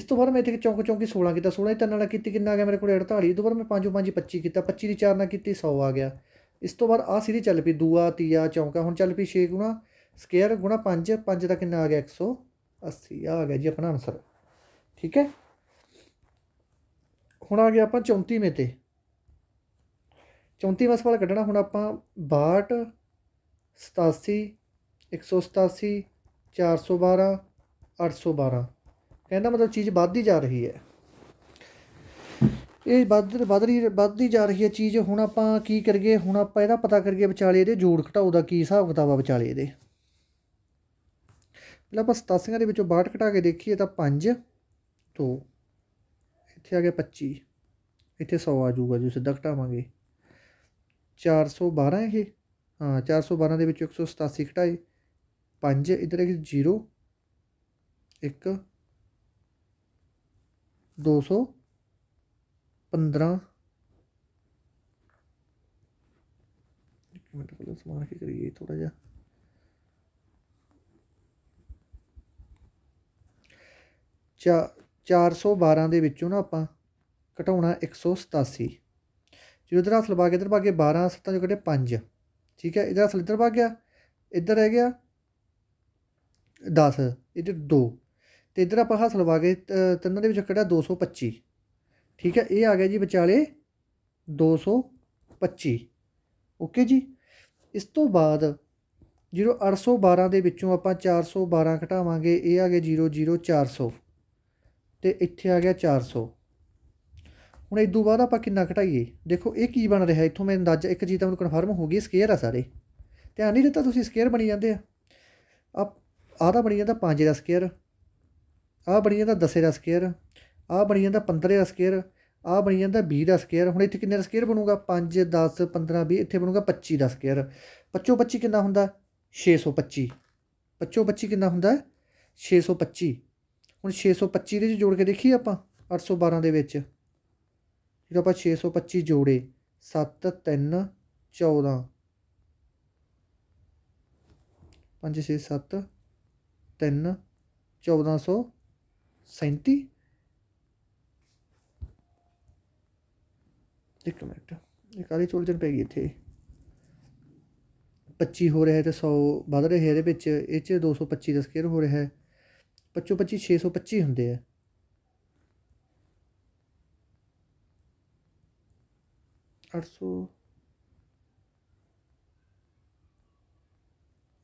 ਇਸ ਤੋਂ ਬਾਅਦ ਮੈਂ ਇੱਥੇ ਚੌਂਕ ਚੌਂਕੀ 16 ਕੀਤਾ 16 ਤਿੰਨ ਨਾਲ ਕੀਤੀ ਕਿੰਨਾ ਆ ਗਿਆ ਮੇਰੇ ਕੋਲ 48 ਇਸ ਤੋਂ ਬਾਅਦ ਮੈਂ 5 5 25 ਕੀਤਾ 25 ਦੀ 4 ਨਾਲ ਕੀਤੀ 100 ਆ ਗਿਆ ਇਸ ਤੋਂ ਬਾਅਦ ਆ ਸੀਰੀ ਚੱਲ ਪਈ ਦੂਆ ਤੀਆ ਚੌਂਕਾ ਹੁਣ ਚੱਲ ਪਈ 6 ਗੁਣਾ ਸਕੁਅਰ ਗੁਣਾ 5 5 ਦਾ ਕਿੰਨਾ ਆ ਗਿਆ 180 ਆ ਗਿਆ ਜੀ ਆਪਣਾ ਆਨਸਰ ਠੀਕ ਹੈ ਹੁਣ ਆ ਗਿਆ ਆਪਾਂ 34ਵੇਂ ਤੇ 34ਵਾਂ ਸਵਾਲ ਕੱਢਣਾ ਹੁਣ ਆਪਾਂ 62 87 187 412 812 ਕਹਿੰਦਾ ਮਤਲਬ ਚੀਜ਼ ਵੱਧਦੀ ਜਾ ਰਹੀ ਹੈ ਇਹ ਵੱਧ ਵੱਧ ਰਹੀ ਵੱਧਦੀ ਜਾ ਰਹੀ ਹੈ ਚੀਜ਼ ਹੁਣ ਆਪਾਂ ਕੀ ਕਰੀਏ ਹੁਣ ਆਪਾਂ ਇਹਦਾ ਪਤਾ ਕਰੀਏ ਵਿਚਾਲੇ ਇਹਦੇ ਜੋੜ ਘਟਾਓ ਦਾ ਕੀ ਹਿਸਾਬ ਕਿਤਾਬ ਆ ਵਿਚਾਲੇ ਇਹਦੇ ਪਹਿਲਾਂ ਆਪਾਂ 87 ਦੇ ਵਿੱਚੋਂ 62 ਘਟਾ ਕੇ ਦੇਖੀਏ ਤਾਂ 5 ਤੋਂ ਇੱਥੇ ਆ ਗਿਆ 25 ਇੱਥੇ 100 ਆ ਜਾਊਗਾ ਜੇ ਸਿੱਧਾ ਘਟਾਵਾਂਗੇ 412 ਇਹ ਹਾਂ 412 ਦੇ ਵਿੱਚੋਂ 187 ਘਟਾਏ 5 ਇਧਰ ਇੱਕ 0 1 200 15 ਇੱਕ ਮਿੰਟ ਪਹਿਲਾਂ ਸਮਾਨ ਕੀ ਕਰੀਏ ਥੋੜਾ ਜਿਹਾ ਚਾ 412 ਦੇ ਵਿੱਚੋਂ ਨਾ ਆਪਾਂ ਘਟਾਉਣਾ 187 ਜਿਹੜਾ ਇਧਰ ਹੱਥ ਲਵਾ ਕੇ ਇਧਰ ਭਾਗੇ 12 7 ਤੋਂ ਕੱਢੇ 5 ਠੀਕ ਹੈ ਇਧਰ ਹੱਥ ਇਧਰ ਭਾਗ ਗਿਆ ਇਧਰ ਰਹਿ ਗਿਆ 10 ਇਧਰ 2 ਤੇ ਇਧਰ ਆਪਾਂ ਹਸਲ ਲਵਾ ਕੇ ਤਿੰਨਾਂ ਦੇ ਵਿੱਚ ਕੱਢਿਆ 225 ਠੀਕ ਹੈ ਇਹ ਆ ਗਿਆ ਜੀ ਵਿਚਾਲੇ 225 ਓਕੇ ਜੀ ਇਸ ਤੋਂ ਬਾਅਦ 0812 ਦੇ ਵਿੱਚੋਂ ਆਪਾਂ 412 ਘਟਾਵਾਂਗੇ ਇਹ ਆ ਗਿਆ 00400 ਤੇ ਇੱਥੇ ਆ ਗਿਆ 400 ਹੁਣ ਇਸ ਤੋਂ ਬਾਅਦ ਆਪਾਂ ਕਿੰਨਾ ਘਟਾਈਏ ਦੇਖੋ ਇਹ ਕੀ ਬਣ ਰਿਹਾ ਇੱਥੋਂ ਮੈਂ ਅੰਦਾਜ਼ਾ ਇੱਕ ਜੀ ਤਾਂ ਮੈਨੂੰ ਕਨਫਰਮ ਹੋ ਗਈ ਸਕੇਅਰ ਆ ਸਾਰੇ ਧਿਆਨ ਨਹੀਂ ਦਿੱਤਾ ਤੁਸੀਂ ਸਕੇਅਰ ਬਣੀ ਜਾਂਦੇ ਆ ਆ ਆਹ ਤਾਂ ਬਣੀ ਜਾਂਦਾ 5 ਦਾ ਸਕੇਅਰ ਆ ਬਣੀ ਜਾਂਦਾ 10 ਦਾ ਸਕੇਅਰ ਆ ਬਣ ਜਾਂਦਾ 15 ਦਾ ਸਕੁਅਰ ਆ ਬਣ ਜਾਂਦਾ 20 ਦਾ ਸਕੁਅਰ ਹੁਣ ਇੱਥੇ ਕਿੰਨੇ ਦਾ ਸਕੁਅਰ ਬਣੂਗਾ 5 10 15 20 ਇੱਥੇ ਬਣੂਗਾ 25 ਦਾ ਸਕੁਅਰ 25 25 ਕਿੰਨਾ ਹੁੰਦਾ 625 25 25 ਕਿੰਨਾ ਹੁੰਦਾ 625 ਹੁਣ 625 ਦੇ ਵਿੱਚ ਜੋੜ ਕੇ ਦੇਖੀਏ ਆਪਾਂ 812 ਦੇ ਵਿੱਚ ਜਦੋਂ ਆਪਾਂ 625 ਜੋੜੇ 7 3 14 5 6 7 3 1437 ਇੱਕ ਮਿੰਟ ਇਹ ਕਾਲੀ ਚੋੜਚਣ ਪੈ ਗਈ ਇੱਥੇ 25 ਹੋ ਰਿਹਾ ਤੇ 100 ਵੱਧ ਰਿਹਾ ਹੈ ਇਹਦੇ ਵਿੱਚ ਇਹ ਚ 225 ਦਾ ਸਕੇਅਰ ਹੋ ਰਿਹਾ ਹੈ 25 25 625 ਹੁੰਦੇ ਆ ਅਰਸੋ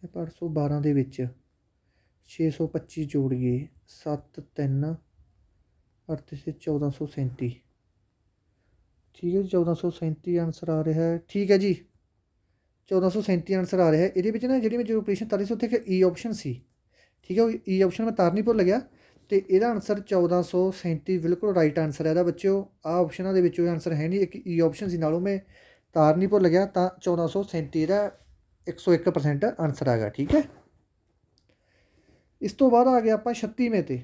ਇਹ ਇਹ 812 ਦੇ ਵਿੱਚ 625 ਜੋੜੀਏ 7 3 8 1437 ਠੀਕ ਹੈ 1437 ਆਨਸਰ ਆ ਰਿਹਾ ਹੈ ਠੀਕ ਹੈ ਜੀ 1437 ਆਨਸਰ ਆ ਰਿਹਾ ਹੈ ਇਹਦੇ ਵਿੱਚ ਨਾ ਜਿਹੜੀ ਮੈਂ ਜੋ ਆਪਰੇਸ਼ਨ ਤਾਰੀ ਸੀ ਉੱਥੇ ਇੱਕ ਈ e ਆਪਸ਼ਨ ਸੀ ਠੀਕ ਹੈ ਈ ਆਪਸ਼ਨ e ਮੈਂ ਤਾਰਨੀ ਭੁੱਲ ਗਿਆ ਤੇ ਇਹਦਾ ਆਨਸਰ 1437 ਬਿਲਕੁਲ ਰਾਈਟ ਆਨਸਰ ਹੈ ਇਹਦਾ ਬੱਚਿਓ ਆ ਆਪਸ਼ਨਾਂ ਦੇ ਵਿੱਚੋਂ ਆਨਸਰ ਹੈ ਨਹੀਂ ਇੱਕ ਈ e ਆਪਸ਼ਨ ਸੀ ਨਾਲੋਂ ਮੈਂ ਤਾਰਨੀ ਭੁੱਲ ਗਿਆ ਤਾਂ 1437 ਦਾ 101% ਆਨਸਰ ਆਗਾ ਠੀਕ ਹੈ ਇਸ ਤੋਂ ਬਾਅਦ ਆ ਗਿਆ ਆਪਾਂ 36ਵੇਂ ਤੇ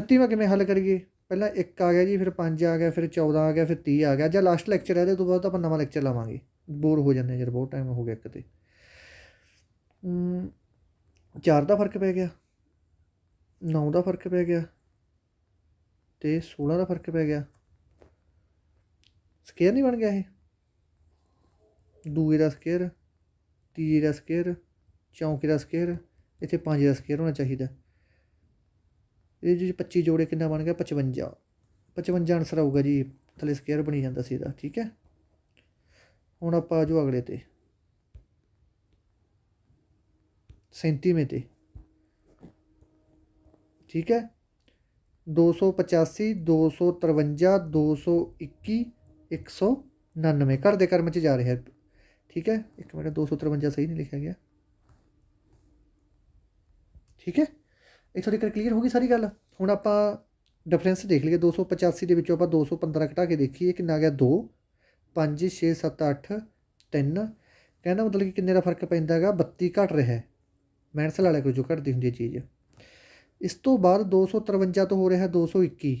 36ਵਾਂ ਕਿਵੇਂ ਹੱਲ ਕਰੀਏ ਪਹਿਲਾਂ 1 ਆ ਗਿਆ ਜੀ ਫਿਰ 5 ਆ ਗਿਆ ਫਿਰ 14 ਆ ਗਿਆ ਫਿਰ 30 ਆ ਗਿਆ ਜਾਂ ਲਾਸਟ ਲੈਕਚਰ ਹੈ ਤੇ ਤੋਂ ਬਾਅਦ ਆਪਾਂ ਨਵਾਂ ਲੈਕਚਰ ਲਾਵਾਂਗੇ ਬੋਰ ਹੋ ਜਾਂਦੇ ਜਰ ਬਹੁਤ ਟਾਈਮ ਹੋ ਗਿਆ ਇੱਕ ਤੇ ਹਮ 4 ਦਾ ਫਰਕ ਪੈ ਗਿਆ 9 ਦਾ ਫਰਕ ਪੈ ਗਿਆ ਤੇ 16 ਦਾ ਫਰਕ ਪੈ ਗਿਆ ਸਕੇਅਰ ਨਹੀਂ ਬਣ ਗਿਆ ਇਹ ਦੂਏ ਦਾ ਸਕੇਅਰ ਤੀਜੇ ਦਾ ਸਕੇਅਰ ਚੌਂਕੇ ਦਾ ਸਕੇਅਰ ਇੱਥੇ ਪੰਜ ਦਾ ਸਕੇਅਰ ਹੋਣਾ ਚਾਹੀਦਾ ਇਹਦੇ 'ਚ 25 ਜੋੜੇ ਕਿੰਨਾ ਬਣ ਗਿਆ 55 55 ਆਨਸਰ ਆਊਗਾ ਜੀ ਥੱਲੇ ਸਕੁਅਰ ਬਣੀ ਜਾਂਦਾ ਸੀ ਇਹਦਾ ਠੀਕ ਹੈ ਹੁਣ ਆਪਾਂ ਜੋ ਅਗਲੇ ਤੇ ਸੈਂਟੀਮੀਟਰ ਤੇ ਠੀਕ ਹੈ 285 253 221 199 ਕਰਦੇ ਦੇ ਕਰਮ ਚ ਜਾ ਰਿਹਾ ਠੀਕ ਹੈ ਇੱਕ ਮਿੰਟ 253 ਸਹੀ ਨਹੀਂ ਲਿਖਿਆ ਗਿਆ ਠੀਕ ਹੈ ਇਹ ਥੋੜੀ ਕਰ ਕਲੀਅਰ ਹੋ ਗਈ ਸਾਰੀ ਗੱਲ ਹੁਣ ਆਪਾਂ ਡਿਫਰੈਂਸ ਦੇਖ ਲਈਏ 285 ਦੇ ਵਿੱਚੋਂ ਆਪਾਂ 215 ਘਟਾ ਕੇ ਦੇਖੀਏ ਕਿੰਨਾ ਗਿਆ 2 5 6 7 8 3 ਕਹਿੰਦਾ ਮਤਲਬ ਕਿ ਕਿੰਨੇ ਦਾ ਫਰਕ ਪੈਂਦਾ ਹੈਗਾ 32 ਘਟ ਰਿਹਾ ਹੈ ਮੈਨਸਲ ਵਾਲੇ ਕੋਲ ਜੋ ਘਟਦੀ ਹੁੰਦੀ ਹੈ ਚੀਜ਼ ਇਸ ਤੋਂ ਬਾਅਦ 253 ਤੋਂ ਹੋ ਰਿਹਾ 221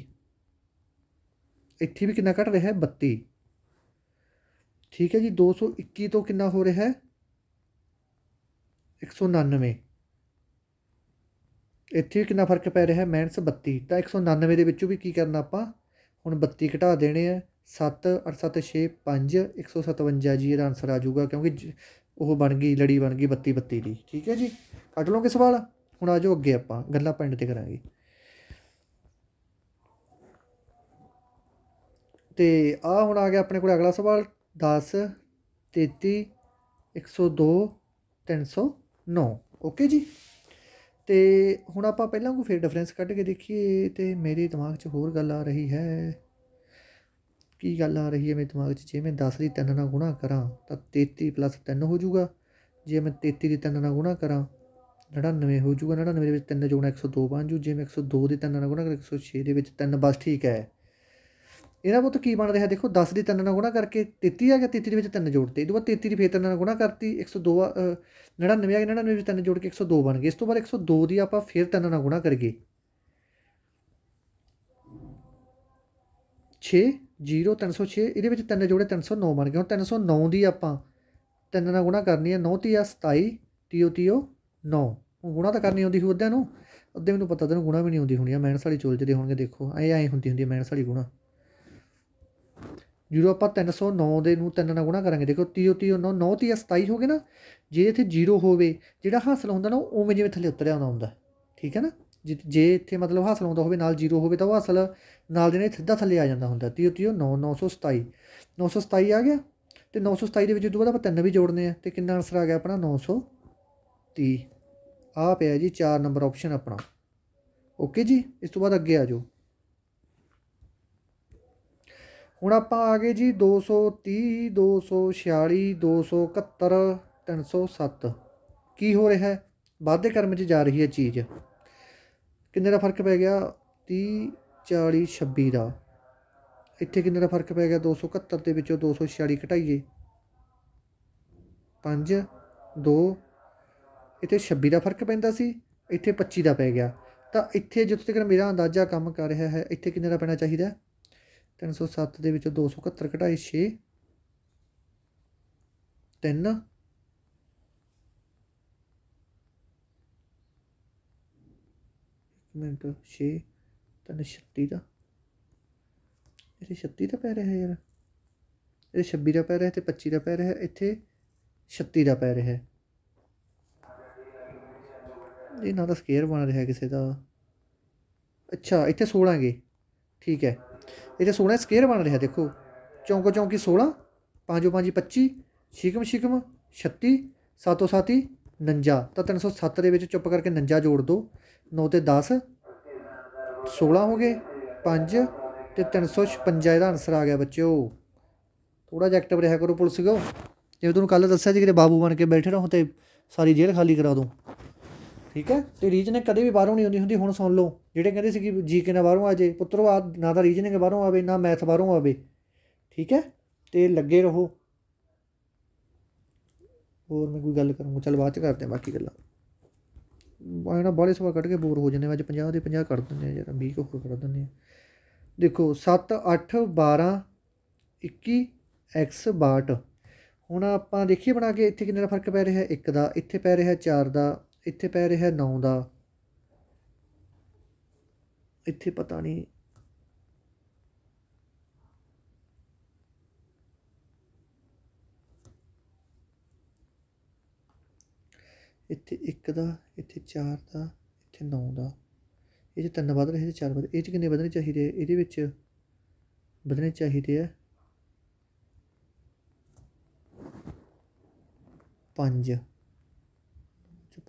ਇੱਥੇ ਵੀ ਕਿੰਨਾ ਘਟ ਰਿਹਾ ਹੈ 32 ਠੀਕ ਹੈ ਜੀ 221 ਤੋਂ ਕਿੰਨਾ ਹੋ ਰਿਹਾ ਹੈ 199 ਇੱਥੇ ਵੀ ਕਿੰਨਾ ਫਰਕ ਪੈ ਰਿਹਾ ਹੈ -32 ਤਾਂ 199 ਦੇ ਵਿੱਚੋਂ ਵੀ ਕੀ ਕਰਨਾ ਆਪਾਂ ਹੁਣ 32 ਘਟਾ ਦੇਣੇ ਆ 7 8 7 6 5 157 ਜੀ ਇਹਦਾ ਆਨਸਰ ਆ ਜਾਊਗਾ ਕਿਉਂਕਿ ਉਹ ਬਣ ਗਈ ਲੜੀ ਬਣ ਗਈ 32 32 ਦੀ ਠੀਕ ਹੈ ਜੀ ਕੱਟ ਲਓਗੇ ਸਵਾਲ ਹੁਣ ਆ ਜਾਓ ਅੱਗੇ ਆਪਾਂ ਗੱਲਾਂ ਪਿੰਡ ਤੇ ਕਰਾਂਗੇ ਤੇ ਆ ਹੁਣ ਆ ਗਿਆ ਆਪਣੇ ਕੋਲ ਅਗਲਾ ਸਵਾਲ 10 33 102 309 ਓਕੇ ਜੀ ਤੇ ਹੁਣ ਆਪਾਂ ਪਹਿਲਾਂ ਕੋ ਫਿਰ ਡਿਫਰੈਂਸ ਕੱਢ ਕੇ ਦੇਖੀਏ ਤੇ ਮੇਰੇ ਦਿਮਾਗ 'ਚ ਹੋਰ ਗੱਲ ਆ ਰਹੀ ਹੈ ਕੀ ਗੱਲ ਆ ਰਹੀ ਹੈ ਮੇਰੇ ਦਿਮਾਗ 'ਚ ਜੇ ਮੈਂ 10 ਦੀ 3 ਨਾਲ ਗੁਣਾ ਕਰਾਂ ਤਾਂ 33 3 ਹੋ ਜਾਊਗਾ ਜੇ ਮੈਂ 33 ਦੀ 3 ਨਾਲ ਗੁਣਾ ਕਰਾਂ 99 ਹੋ ਜਾਊਗਾ 99 ਦੇ ਵਿੱਚ 3 ਜੋੜਨਾ 102 ਬਣ ਜੂ ਜੇ ਮੈਂ 102 ਦੀ 3 ਨਾਲ ਗੁਣਾ ਕਰਾਂ 106 ਦੇ ਵਿੱਚ 3 ਬਸ ਠੀਕ ਹੈ ਇਹਦਾ ਪੁੱਤ ਕੀ ਬਣ ਰਿਹਾ ਦੇਖੋ 10 ਦੀ 3 ਨਾਲ ਗੁਣਾ ਕਰਕੇ 33 ਆ ਗਿਆ 33 ਦੇ ਵਿੱਚ 3 ਜੋੜਤੇ ਇਹਦੇ ਬਾਅਦ 33 ਦੀ ਫੇਰ 3 ਨਾਲ ਗੁਣਾ ਕਰਤੀ 102 99 ਆ ਗਿਆ 99 ਵਿੱਚ 3 ਜੋੜ ਕੇ 102 ਬਣ ਗਏ ਇਸ ਤੋਂ ਬਾਅਦ 102 ਦੀ ਆਪਾਂ ਫੇਰ 3 ਨਾਲ ਗੁਣਾ ਕਰੀਏ 6 0 306 ਇਹਦੇ ਵਿੱਚ 3 ਜੋੜੇ 309 ਬਣ ਗਏ ਹੁਣ 309 ਦੀ ਆਪਾਂ 3 ਨਾਲ ਗੁਣਾ ਕਰਨੀ ਹੈ 9 ਤੀ 27 ਤੀਓ 9 ਹੁਣ ਗੁਣਾ ਤਾਂ ਕਰਨੀ ਆਉਂਦੀ ਹੋਊ ਅੱਧਿਆਂ ਨੂੰ ਅੱਧੇ ਮੈਨੂੰ ਪਤਾ ਤੈਨੂੰ ਗੁਣਾ ਵੀ ਨਹੀਂ ਆਉਂਦੀ ਹੋਣੀ ਆ ਮੈਨਸ ਵਾਲੀ ਚੋਲ ਜਿਹੜੇ ਹੋਣਗੇ ਦੇਖੋ ਐ ਐ ਹੁੰਦੀ ਹੁੰਦੀ ਮੈਨਸ ਵਾਲੀ ਗੁਣਾ ਜਦੋਂ ਆਪਾਂ 309 ਦੇ ਨੂੰ 3 ਨਾਲ ਗੁਣਾ ਕਰਾਂਗੇ ਦੇਖੋ 30 30 9 9 30 27 ਹੋ ਗਏ ਨਾ ਜੇ ਇੱਥੇ 0 ਹੋਵੇ ਜਿਹੜਾ ਹਾਸਲ ਹੁੰਦਾ ਨਾ ਉਹ ਉਵੇਂ ਜਿਵੇਂ ਥੱਲੇ ਉਤਰਿਆ ਹੁੰਦਾ ਹੁੰਦਾ ਠੀਕ ਹੈ ਨਾ ਜੇ ਇੱਥੇ ਮਤਲਬ ਹਾਸਲ ਹੁੰਦਾ ਹੋਵੇ ਨਾਲ 0 ਹੋਵੇ ਤਾਂ ਉਹ ਹਾਸਲ ਨਾਲ ਦੇ ਨਾਲ ਸਿੱਧਾ ਥੱਲੇ ਆ ਜਾਂਦਾ ਹੁੰਦਾ 30 30 9 927 927 ਆ ਗਿਆ ਤੇ 927 ਦੇ ਵਿੱਚ ਜਦੋਂ ਬਾਅਦ ਆਪਾਂ 3 ਵੀ ਜੋੜਨੇ ਆ ਤੇ ਕਿੰਨਾ ਆਨਸਰ ਆ ਗਿਆ ਆਪਣਾ 930 ਆ ਪਿਆ ਜੀ 4 ਨੰਬਰ ਆਪਸ਼ਨ ਆਪਣਾ ਓਕੇ ਜੀ ਇਸ ਤੋਂ ਬਾਅਦ ਅੱਗੇ ਆ ਜਾਓ ਹੁਣ ਆਪਾਂ ਆ ਗਏ ਜੀ 230 246 271 307 ਕੀ ਹੋ ਰਿਹਾ ਹੈ ਵਾਧੇ ਕਰਮ 'ਚ ਜਾ ਰਹੀ ਹੈ ਚੀਜ਼ ਕਿੰਨੇ ਦਾ ਫਰਕ ਪੈ ਗਿਆ 30 40 26 ਦਾ ਇੱਥੇ ਕਿੰਨੇ ਦਾ ਫਰਕ ਪੈ ਗਿਆ 271 ਦੇ ਵਿੱਚੋਂ 246 ਘਟਾਈਏ 5 2 ਇੱਥੇ 26 ਦਾ ਫਰਕ ਪੈਂਦਾ ਸੀ ਇੱਥੇ 25 ਦਾ ਪੈ ਗਿਆ ਤਾਂ ਇੱਥੇ ਜਿੱਥੇ ਤੱਕ ਮੇਰਾ ਅੰਦਾਜ਼ਾ ਕੰਮ ਕਰ ਰਿਹਾ ਹੈ ਇੱਥੇ ਕਿੰਨੇ ਦਾ ਪੈਣਾ ਚਾਹੀਦਾ 307 ਦੇ ਵਿੱਚੋਂ 271 ਘਟਾਈ 6 3 ਮਿੰਟ 6 ਤਨ 36 ਦਾ ਇਹ 36 ਦਾ ਪੈ ਰਿਹਾ ਯਾਰ ਇਹ 26 ਦਾ ਪੈ ਰਿਹਾ ਤੇ 25 ਦਾ ਪੈ ਰਿਹਾ ਇੱਥੇ 36 ਦਾ ਪੈ ਰਿਹਾ ਇਹ ਨਾ ਦਾ ਸਕੇਅਰ ਬਣ ਰਿਹਾ ਕਿਸੇ ਦਾ ਅੱਛਾ ਇੱਥੇ 16 ਗੇ ਠੀਕ ਹੈ ਇਹ ਤੇ ਸੋਹਣਾ ਸਕੁਅਰ ਬਣ ਰਿਹਾ ਦੇਖੋ ਚੌਂਕ ਚੌਂਕੀ 16 5 5 25 ਛਿਕਮ ਛਿਕਮ 36 7 7 49 ਤਾਂ 307 ਦੇ ਵਿੱਚ ਚੁੱਪ ਕਰਕੇ 49 ਜੋੜ ਦੋ 9 ਤੇ 10 16 ਹੋ ਗਏ 5 ਤੇ 356 ਇਹਦਾ ਆਨਸਰ ਆ ਗਿਆ ਬੱਚਿਓ ਥੋੜਾ ਜਿਹਾ ਐਕਟਿਵ ਰਿਹਾ ਕਰੋ ਪੁਲਿਸ ਕੋ ਜਿਵੇਂ ਤੁਹਾਨੂੰ ਕੱਲ ਦੱਸਿਆ ਸੀ ਕਿ ਬਾਬੂ ਬਣ ਕੇ ਬੈਠੇ ਰਹੋ ਤੇ ਸਾਰੀ ਜੇਲ੍ਹ ਖਾਲੀ ਕਰਾ ਦੋ ਠੀਕ ਹੈ ਤੇ ਰੀਜਨਿੰਗ ਕਦੇ ਵੀ ਬਾਹਰੋਂ ਨਹੀਂ ਹੁੰਦੀ ਹੁੰਦੀ ਹੁਣ ਸੁਣ ਲਓ ਜਿਹੜੇ ਕਹਿੰਦੇ ਸੀ ਕਿ ਜੀਕੇ ਨਾ ਬਾਹਰੋਂ ਆ ਜੇ ਪੁੱਤਰੋ ਆ ਨਾ ਤਾਂ ਰੀਜਨਿੰਗ ਬਾਹਰੋਂ ਆਵੇ ਨਾ ਮੈਥ ਬਾਹਰੋਂ ਆਵੇ ਠੀਕ ਹੈ ਤੇ ਲੱਗੇ ਰਹੋ ਹੋਰ ਮੈਂ ਕੋਈ ਗੱਲ ਕਰੂੰਗਾ ਚਲ ਬਾਅਦ ਚ ਕਰਦੇ ਆ ਬਾਕੀ ਗੱਲਾਂ ਆਇਣਾ ਬਾਲੇ ਸਵਾ ਕੱਢ ਕੇ ਬੋਰ ਹੋ ਜੰਨੇ ਅੱਜ 50 ਦੇ 50 ਕਰ ਦਿੰਦੇ ਆ ਯਾਰ 20 ਕੋ ਕਰ ਦਿੰਦੇ ਆ ਦੇਖੋ 7 8 12 21 x 62 ਹੁਣ ਆਪਾਂ ਦੇਖੀਏ ਬਣਾ ਕੇ ਇੱਥੇ ਕਿੰਨਾ ਫਰਕ ਪੈ ਰਿਹਾ ਹੈ 1 ਦਾ ਇੱਥੇ ਪੈ ਰਿਹਾ 4 ਦਾ ਇੱਥੇ ਪੈ ਰਿਹਾ 9 ਦਾ ਇੱਥੇ ਪਤਾ ਨਹੀਂ ਇੱਥੇ 1 ਦਾ ਇੱਥੇ 4 ਦਾ ਇੱਥੇ 9 ਦਾ ਇਹ ਜੇ ਤਿੰਨ ਵੱਧ ਰਹੇ ਨੇ ਚਾਰ ਵੱਧ ਇਹ ਚ ਕਿੰਨੇ ਵਧਣੇ ਚਾਹੀਦੇ ਇਹਦੇ ਵਿੱਚ ਵਧਣੇ ਚਾਹੀਦੇ ਆ 5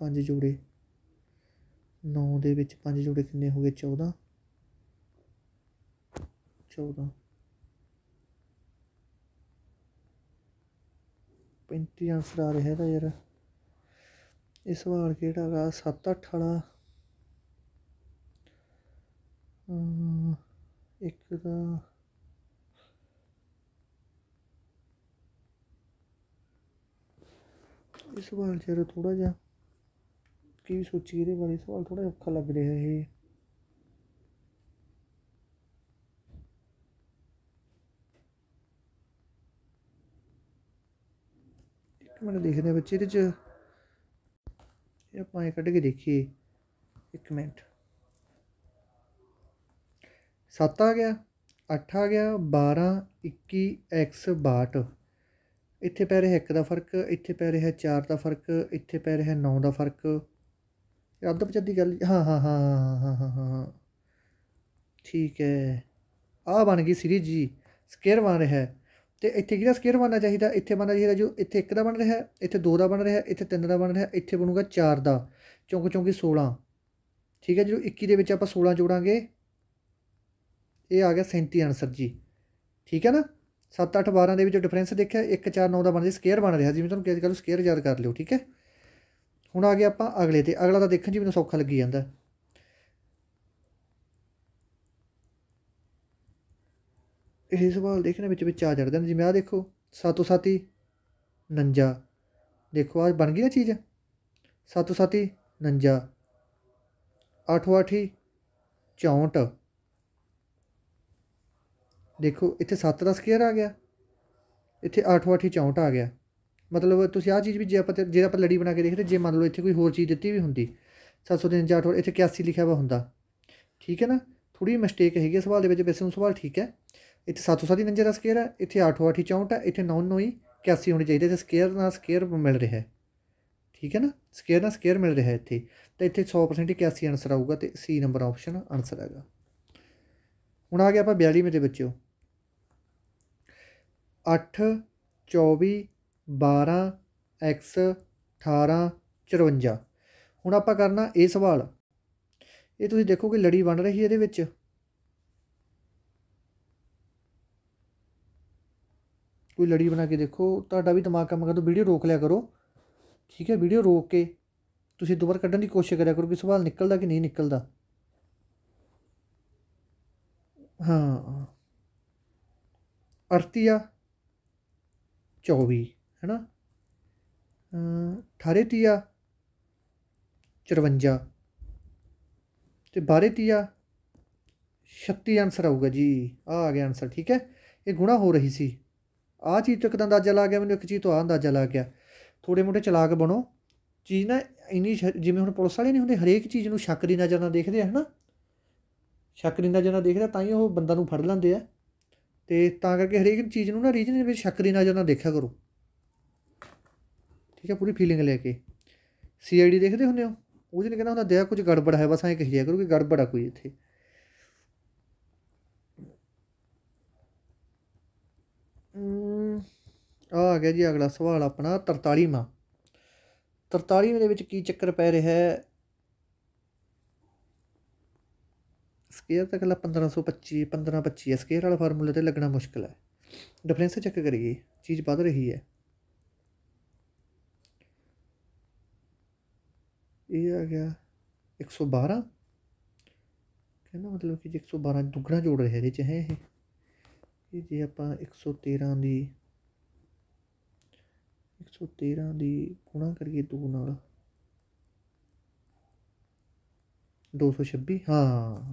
5 ਜੋੜੇ 9 ਦੇ ਵਿੱਚ 5 ਜੋੜੇ ਕਿੰਨੇ ਹੋ ਗਏ 14 14 ਪੈਂਤੀ ਆਨਸਰ ਆ ਰਿਹਾ ਇਹਦਾ ਯਾਰ ਇਸ ਸਵਾਲ ਕਿਹੜਾ ਹੈਗਾ 7 8 ਵਾਲਾ ਇੱਕ ਦਾ ਇਸ ਵਾਰ ਜਰਾ ਥੋੜਾ ਜਿਹਾ ਕੀ ਸੋਚੀ ਇਹਦੇ ਬਾਰੇ ਸਵਾਲ ਥੋੜਾ ਔਖਾ ਲੱਗ ਰਿਹਾ ਇਹ ਇੱਕ ਮਿੰਟ ਦੇਖਦੇ ਆ ਬੱਚੇ ਇਹਦੇ ਚ ਇਹ ਆਪਾਂ ਇਹ ਕੱਢ ਕੇ ਦੇਖੀਏ ਇੱਕ ਮਿੰਟ 7 ਆ ਗਿਆ 8 ਆ ਗਿਆ 12 21 x 62 ਇੱਥੇ ਪੈ ਰਿਹਾ 1 ਦਾ ਫਰਕ ਇੱਥੇ ਪੈ ਰਿਹਾ 4 ਦਾ ਫਰਕ ਇੱਥੇ ਪੈ ਰਿਹਾ 9 ਦਾ ਫਰਕ ਅੱਧ ਪਚੱਦੀ ਗੱਲ ਹਾਂ ਹਾਂ ਹਾਂ ਹਾਂ ਹਾਂ ਹਾਂ ਠੀਕ ਹੈ ਆ ਬਣ ਗਈ ਸੀਰੀਜ਼ ਜੀ ਸਕੇਅਰ ਬਣ ਰਿਹਾ ਹੈ ਤੇ ਇੱਥੇ ਕਿਹੜਾ ਸਕੇਅਰ ਬਣਨਾ ਚਾਹੀਦਾ ਇੱਥੇ ਬਣਨਾ ਚਾਹੀਦਾ ਜੋ ਇੱਥੇ 1 ਦਾ ਬਣ ਰਿਹਾ ਹੈ ਇੱਥੇ 2 ਦਾ ਬਣ ਰਿਹਾ ਹੈ ਇੱਥੇ 3 ਦਾ ਬਣ ਰਿਹਾ ਹੈ ਇੱਥੇ ਬਣੂਗਾ 4 ਦਾ ਚੌਂਕ ਚੌਂਕੀ 16 ਠੀਕ ਹੈ ਜਦੋਂ 21 ਦੇ ਵਿੱਚ ਆਪਾਂ 16 ਜੋੜਾਂਗੇ ਇਹ ਆ ਗਿਆ 37 ਆਨਸਰ ਜੀ ਠੀਕ ਹੈ ਨਾ 7 8 12 ਦੇ ਵਿੱਚ ਡਿਫਰੈਂਸ ਦੇਖਿਆ 1 4 9 ਦਾ ਬਣਦਾ ਸਕੇਅਰ ਬਣ ਰਿਹਾ ਜਿਵੇਂ ਤੁਹਾਨੂੰ ਕਿਹਾ ਕੱਲ ਸਕੇਅਰ ਯਾਦ ਕਰ ਲਿਓ ਠੀਕ ਹੈ ਹੁਣ ਆ ਗਏ ਆਪਾਂ ਅਗਲੇ ਤੇ ਅਗਲਾ ਤਾਂ ਦੇਖਣ ਜੀ ਮੈਨੂੰ ਸੌਖਾ ਲੱਗੀ ਜਾਂਦਾ ਇਹ ਸਵਾਲ ਦੇਖਣਾ ਵਿੱਚ ਵਿੱਚ ਆ ਚੜਦੇ ਨੇ ਜਿਵੇਂ ਆ ਦੇਖੋ ਸਾਤੋ ਸਾਤੀ ਨੰਜਾ ਦੇਖੋ ਆ ਬਣ ਗਈ ਨਾ ਚੀਜ਼ ਸਾਤੋ ਸਾਤੀ ਨੰਜਾ 8 64 ਦੇਖੋ ਇੱਥੇ 7 ਦਾ ਸਕੇਅਰ ਆ ਗਿਆ ਇੱਥੇ 8 8 64 ਆ ਗਿਆ ਮਤਲਬ ਤੁਸੀਂ ਆਹ ਚੀਜ਼ ਵੀ ਜੇ ਆਪਾਂ ਜੇ ਆਪਾਂ ਲੜੀ ਬਣਾ ਕੇ ਦੇਖਦੇ ਜੇ ਮੰਨ ਲਓ ਇੱਥੇ ਕੋਈ ਹੋਰ ਚੀਜ਼ ਦਿੱਤੀ ਵੀ ਹੁੰਦੀ 7348 ਇੱਥੇ 81 ਲਿਖਿਆ ਵਾ ਹੁੰਦਾ ਠੀਕ ਹੈ ਨਾ ਥੋੜੀ ਮਿਸਟੇਕ ਹੈਗੀ ਸਵਾਲ ਦੇ ਵਿੱਚ ਵੈਸੇ ਉਹ ਸਵਾਲ ਠੀਕ ਹੈ ਇੱਥੇ 707 ਨੰਜਰ ਦਾ ਸਕੇਅਰ ਹੈ ਇੱਥੇ 8864 64 ਹੈ ਇੱਥੇ 9981 81 ਹੋਣੀ ਚਾਹੀਦੀ ਤੇ ਸਕੇਅਰ ਨਾਲ ਸਕੇਅਰ ਮਿਲ ਰਿਹਾ ਹੈ ਠੀਕ ਹੈ ਨਾ ਸਕੇਅਰ ਨਾਲ ਸਕੇਅਰ ਮਿਲ ਰਿਹਾ ਇੱਥੇ ਤਾਂ ਇੱਥੇ 100% 81 ਆਨਸਰ ਆਊਗਾ ਤੇ ਸੀ ਨੰਬਰ ਆਪਸ਼ਨ ਆਨਸਰ ਹੈਗਾ ਹੁਣ ਆ ਗਿਆ ਆਪਾਂ 42ਵੇਂ ਦੇ ਬੱਚਿਓ 8 24 ਬਾਰਾਂ ਐਕਸ ਅਠਾਰਾਂ ਹੁਣ ਆਪਾਂ ਕਰਨਾ ਇਹ ਸਵਾਲ ਇਹ ਤੁਸੀਂ ਦੇਖੋ ਕਿ ਲੜੀ ਬਣ ਰਹੀ ਹੈ ਇਹਦੇ ਵਿੱਚ ਕੋਈ ਲੜੀ ਬਣਾ ਕੇ ਦੇਖੋ ਤੁਹਾਡਾ ਵੀ ਦਿਮਾਗ ਕੰਮ ਕਰਦਾ ਵੀਡੀਓ ਰੋਕ ਲਿਆ ਕਰੋ ਠੀਕ ਹੈ ਵੀਡੀਓ ਰੋਕ ਕੇ ਤੁਸੀਂ ਦੁਬਾਰਾ ਕੱਢਣ ਦੀ ਕੋਸ਼ਿਸ਼ ਕਰਿਆ ਕਰੋ ਕਿ ਸਵਾਲ ਨਿਕਲਦਾ ਕਿ ਨਹੀਂ ਨਿਕਲਦਾ ਹਾਂ ਅਰਤੀਆ 24 ਹੈਨਾ 18 ਤੀਆ 54 ਤੇ 12 ਤੀਆ 36 ਆਨਸਰ ਆਊਗਾ ਜੀ ਆ ਆ ਗਿਆ ਆਨਸਰ ਠੀਕ ਹੈ ਇਹ ਗੁਣਾ ਹੋ ਰਹੀ ਸੀ ਆ ਚੀਜ਼ ਤੋਂ ਇੱਕ ਦਾ ਅੰਦਾਜ਼ਾ ਲਾ ਗਿਆ ਮੈਨੂੰ ਇੱਕ ਚੀਜ਼ ਤੋਂ ਆ ਅੰਦਾਜ਼ਾ ਲਾ ਗਿਆ ਥੋੜੇ ਮੋਟੇ ਚਲਾਕ ਬਣੋ ਚੀਜ਼ ਨਾ ਇੰਨੀ ਜਿਵੇਂ ਹੁਣ ਪੁਲਿਸ ਵਾਲੇ ਨਹੀਂ ਹੁੰਦੇ ਹਰੇਕ ਚੀਜ਼ ਨੂੰ ਸ਼ੱਕ ਦੀ ਨਜ਼ਰ ਨਾਲ ਦੇਖਦੇ ਆ ਹਨਾ ਸ਼ੱਕ ਦੀ ਨਜ਼ਰ ਨਾਲ ਦੇਖਦਾ ਤਾਂ ਹੀ ਉਹ ਬੰਦਾ ਨੂੰ ਫੜ ਲੈਂਦੇ ਆ ਤੇ ਤਾਂ ਕਰਕੇ ਹਰੇਕ ਚੀਜ਼ ਨੂੰ ਨਾ ਰੀਜਨ ਦੇ ਵਿੱਚ ਸ਼ੱਕ ਦੀ ਨਜ਼ਰ ਨਾਲ ਦੇਖਿਆ ਕਰੋ ਠੀਕ ਹੈ ਪੂਰੀ ਫੀਲਿੰਗ ਲੈ ਕੇ ਸੀਆਈਡੀ ਦੇਖਦੇ ਹੁੰਦੇ ਹੋ ਉਹ ਜਿਹਨੇ ਕਹਿੰਦਾ ਹੁੰਦਾ ਦੇਖ ਕੁਝ ਗੜਬੜ ਹੈ ਬਸ ਐਂ ਕਹੀ ਜਾ ਕਰੋ ਕਿ ਗੜਬੜ ਆ ਕੋਈ ਇੱਥੇ ਆ ਗਿਆ ਜੀ ਅਗਲਾ ਸਵਾਲ ਆਪਣਾ 43ਵਾਂ 43ਵੇਂ ਦੇ ਵਿੱਚ ਕੀ ਚੱਕਰ ਪੈ ਰਿਹਾ ਹੈ ਸਕੇਅਰ ਤੱਕ ਲਾ 1525 1525 ਹੈ ਸਕੇਅਰ ਵਾਲਾ ਫਾਰਮੂਲੇ ਤੇ ਲੱਗਣਾ ਮੁਸ਼ਕਲ ਹੈ ਡਿਫਰੈਂਸ ਚੈੱਕ ਕਰੀਏ ਚੀਜ਼ ਵੱਧ ਰਹੀ ਹੈ ਇਹ ਆ ਗਿਆ 112 ਕਹਿੰਦਾ ਮਤਲਬ ਕਿ 112 ਦੁੱਗਣਾ ਜੋੜ ਰਿਹਾ ਇਹਦੇ ਚ ਹੈ ਇਹ ਇਹ ਜੇ ਆਪਾਂ 113 ਦੀ 113 ਦੀ ਗੁਣਾ ਕਰੀਏ 2 ਨਾਲ 226 ਹਾਂ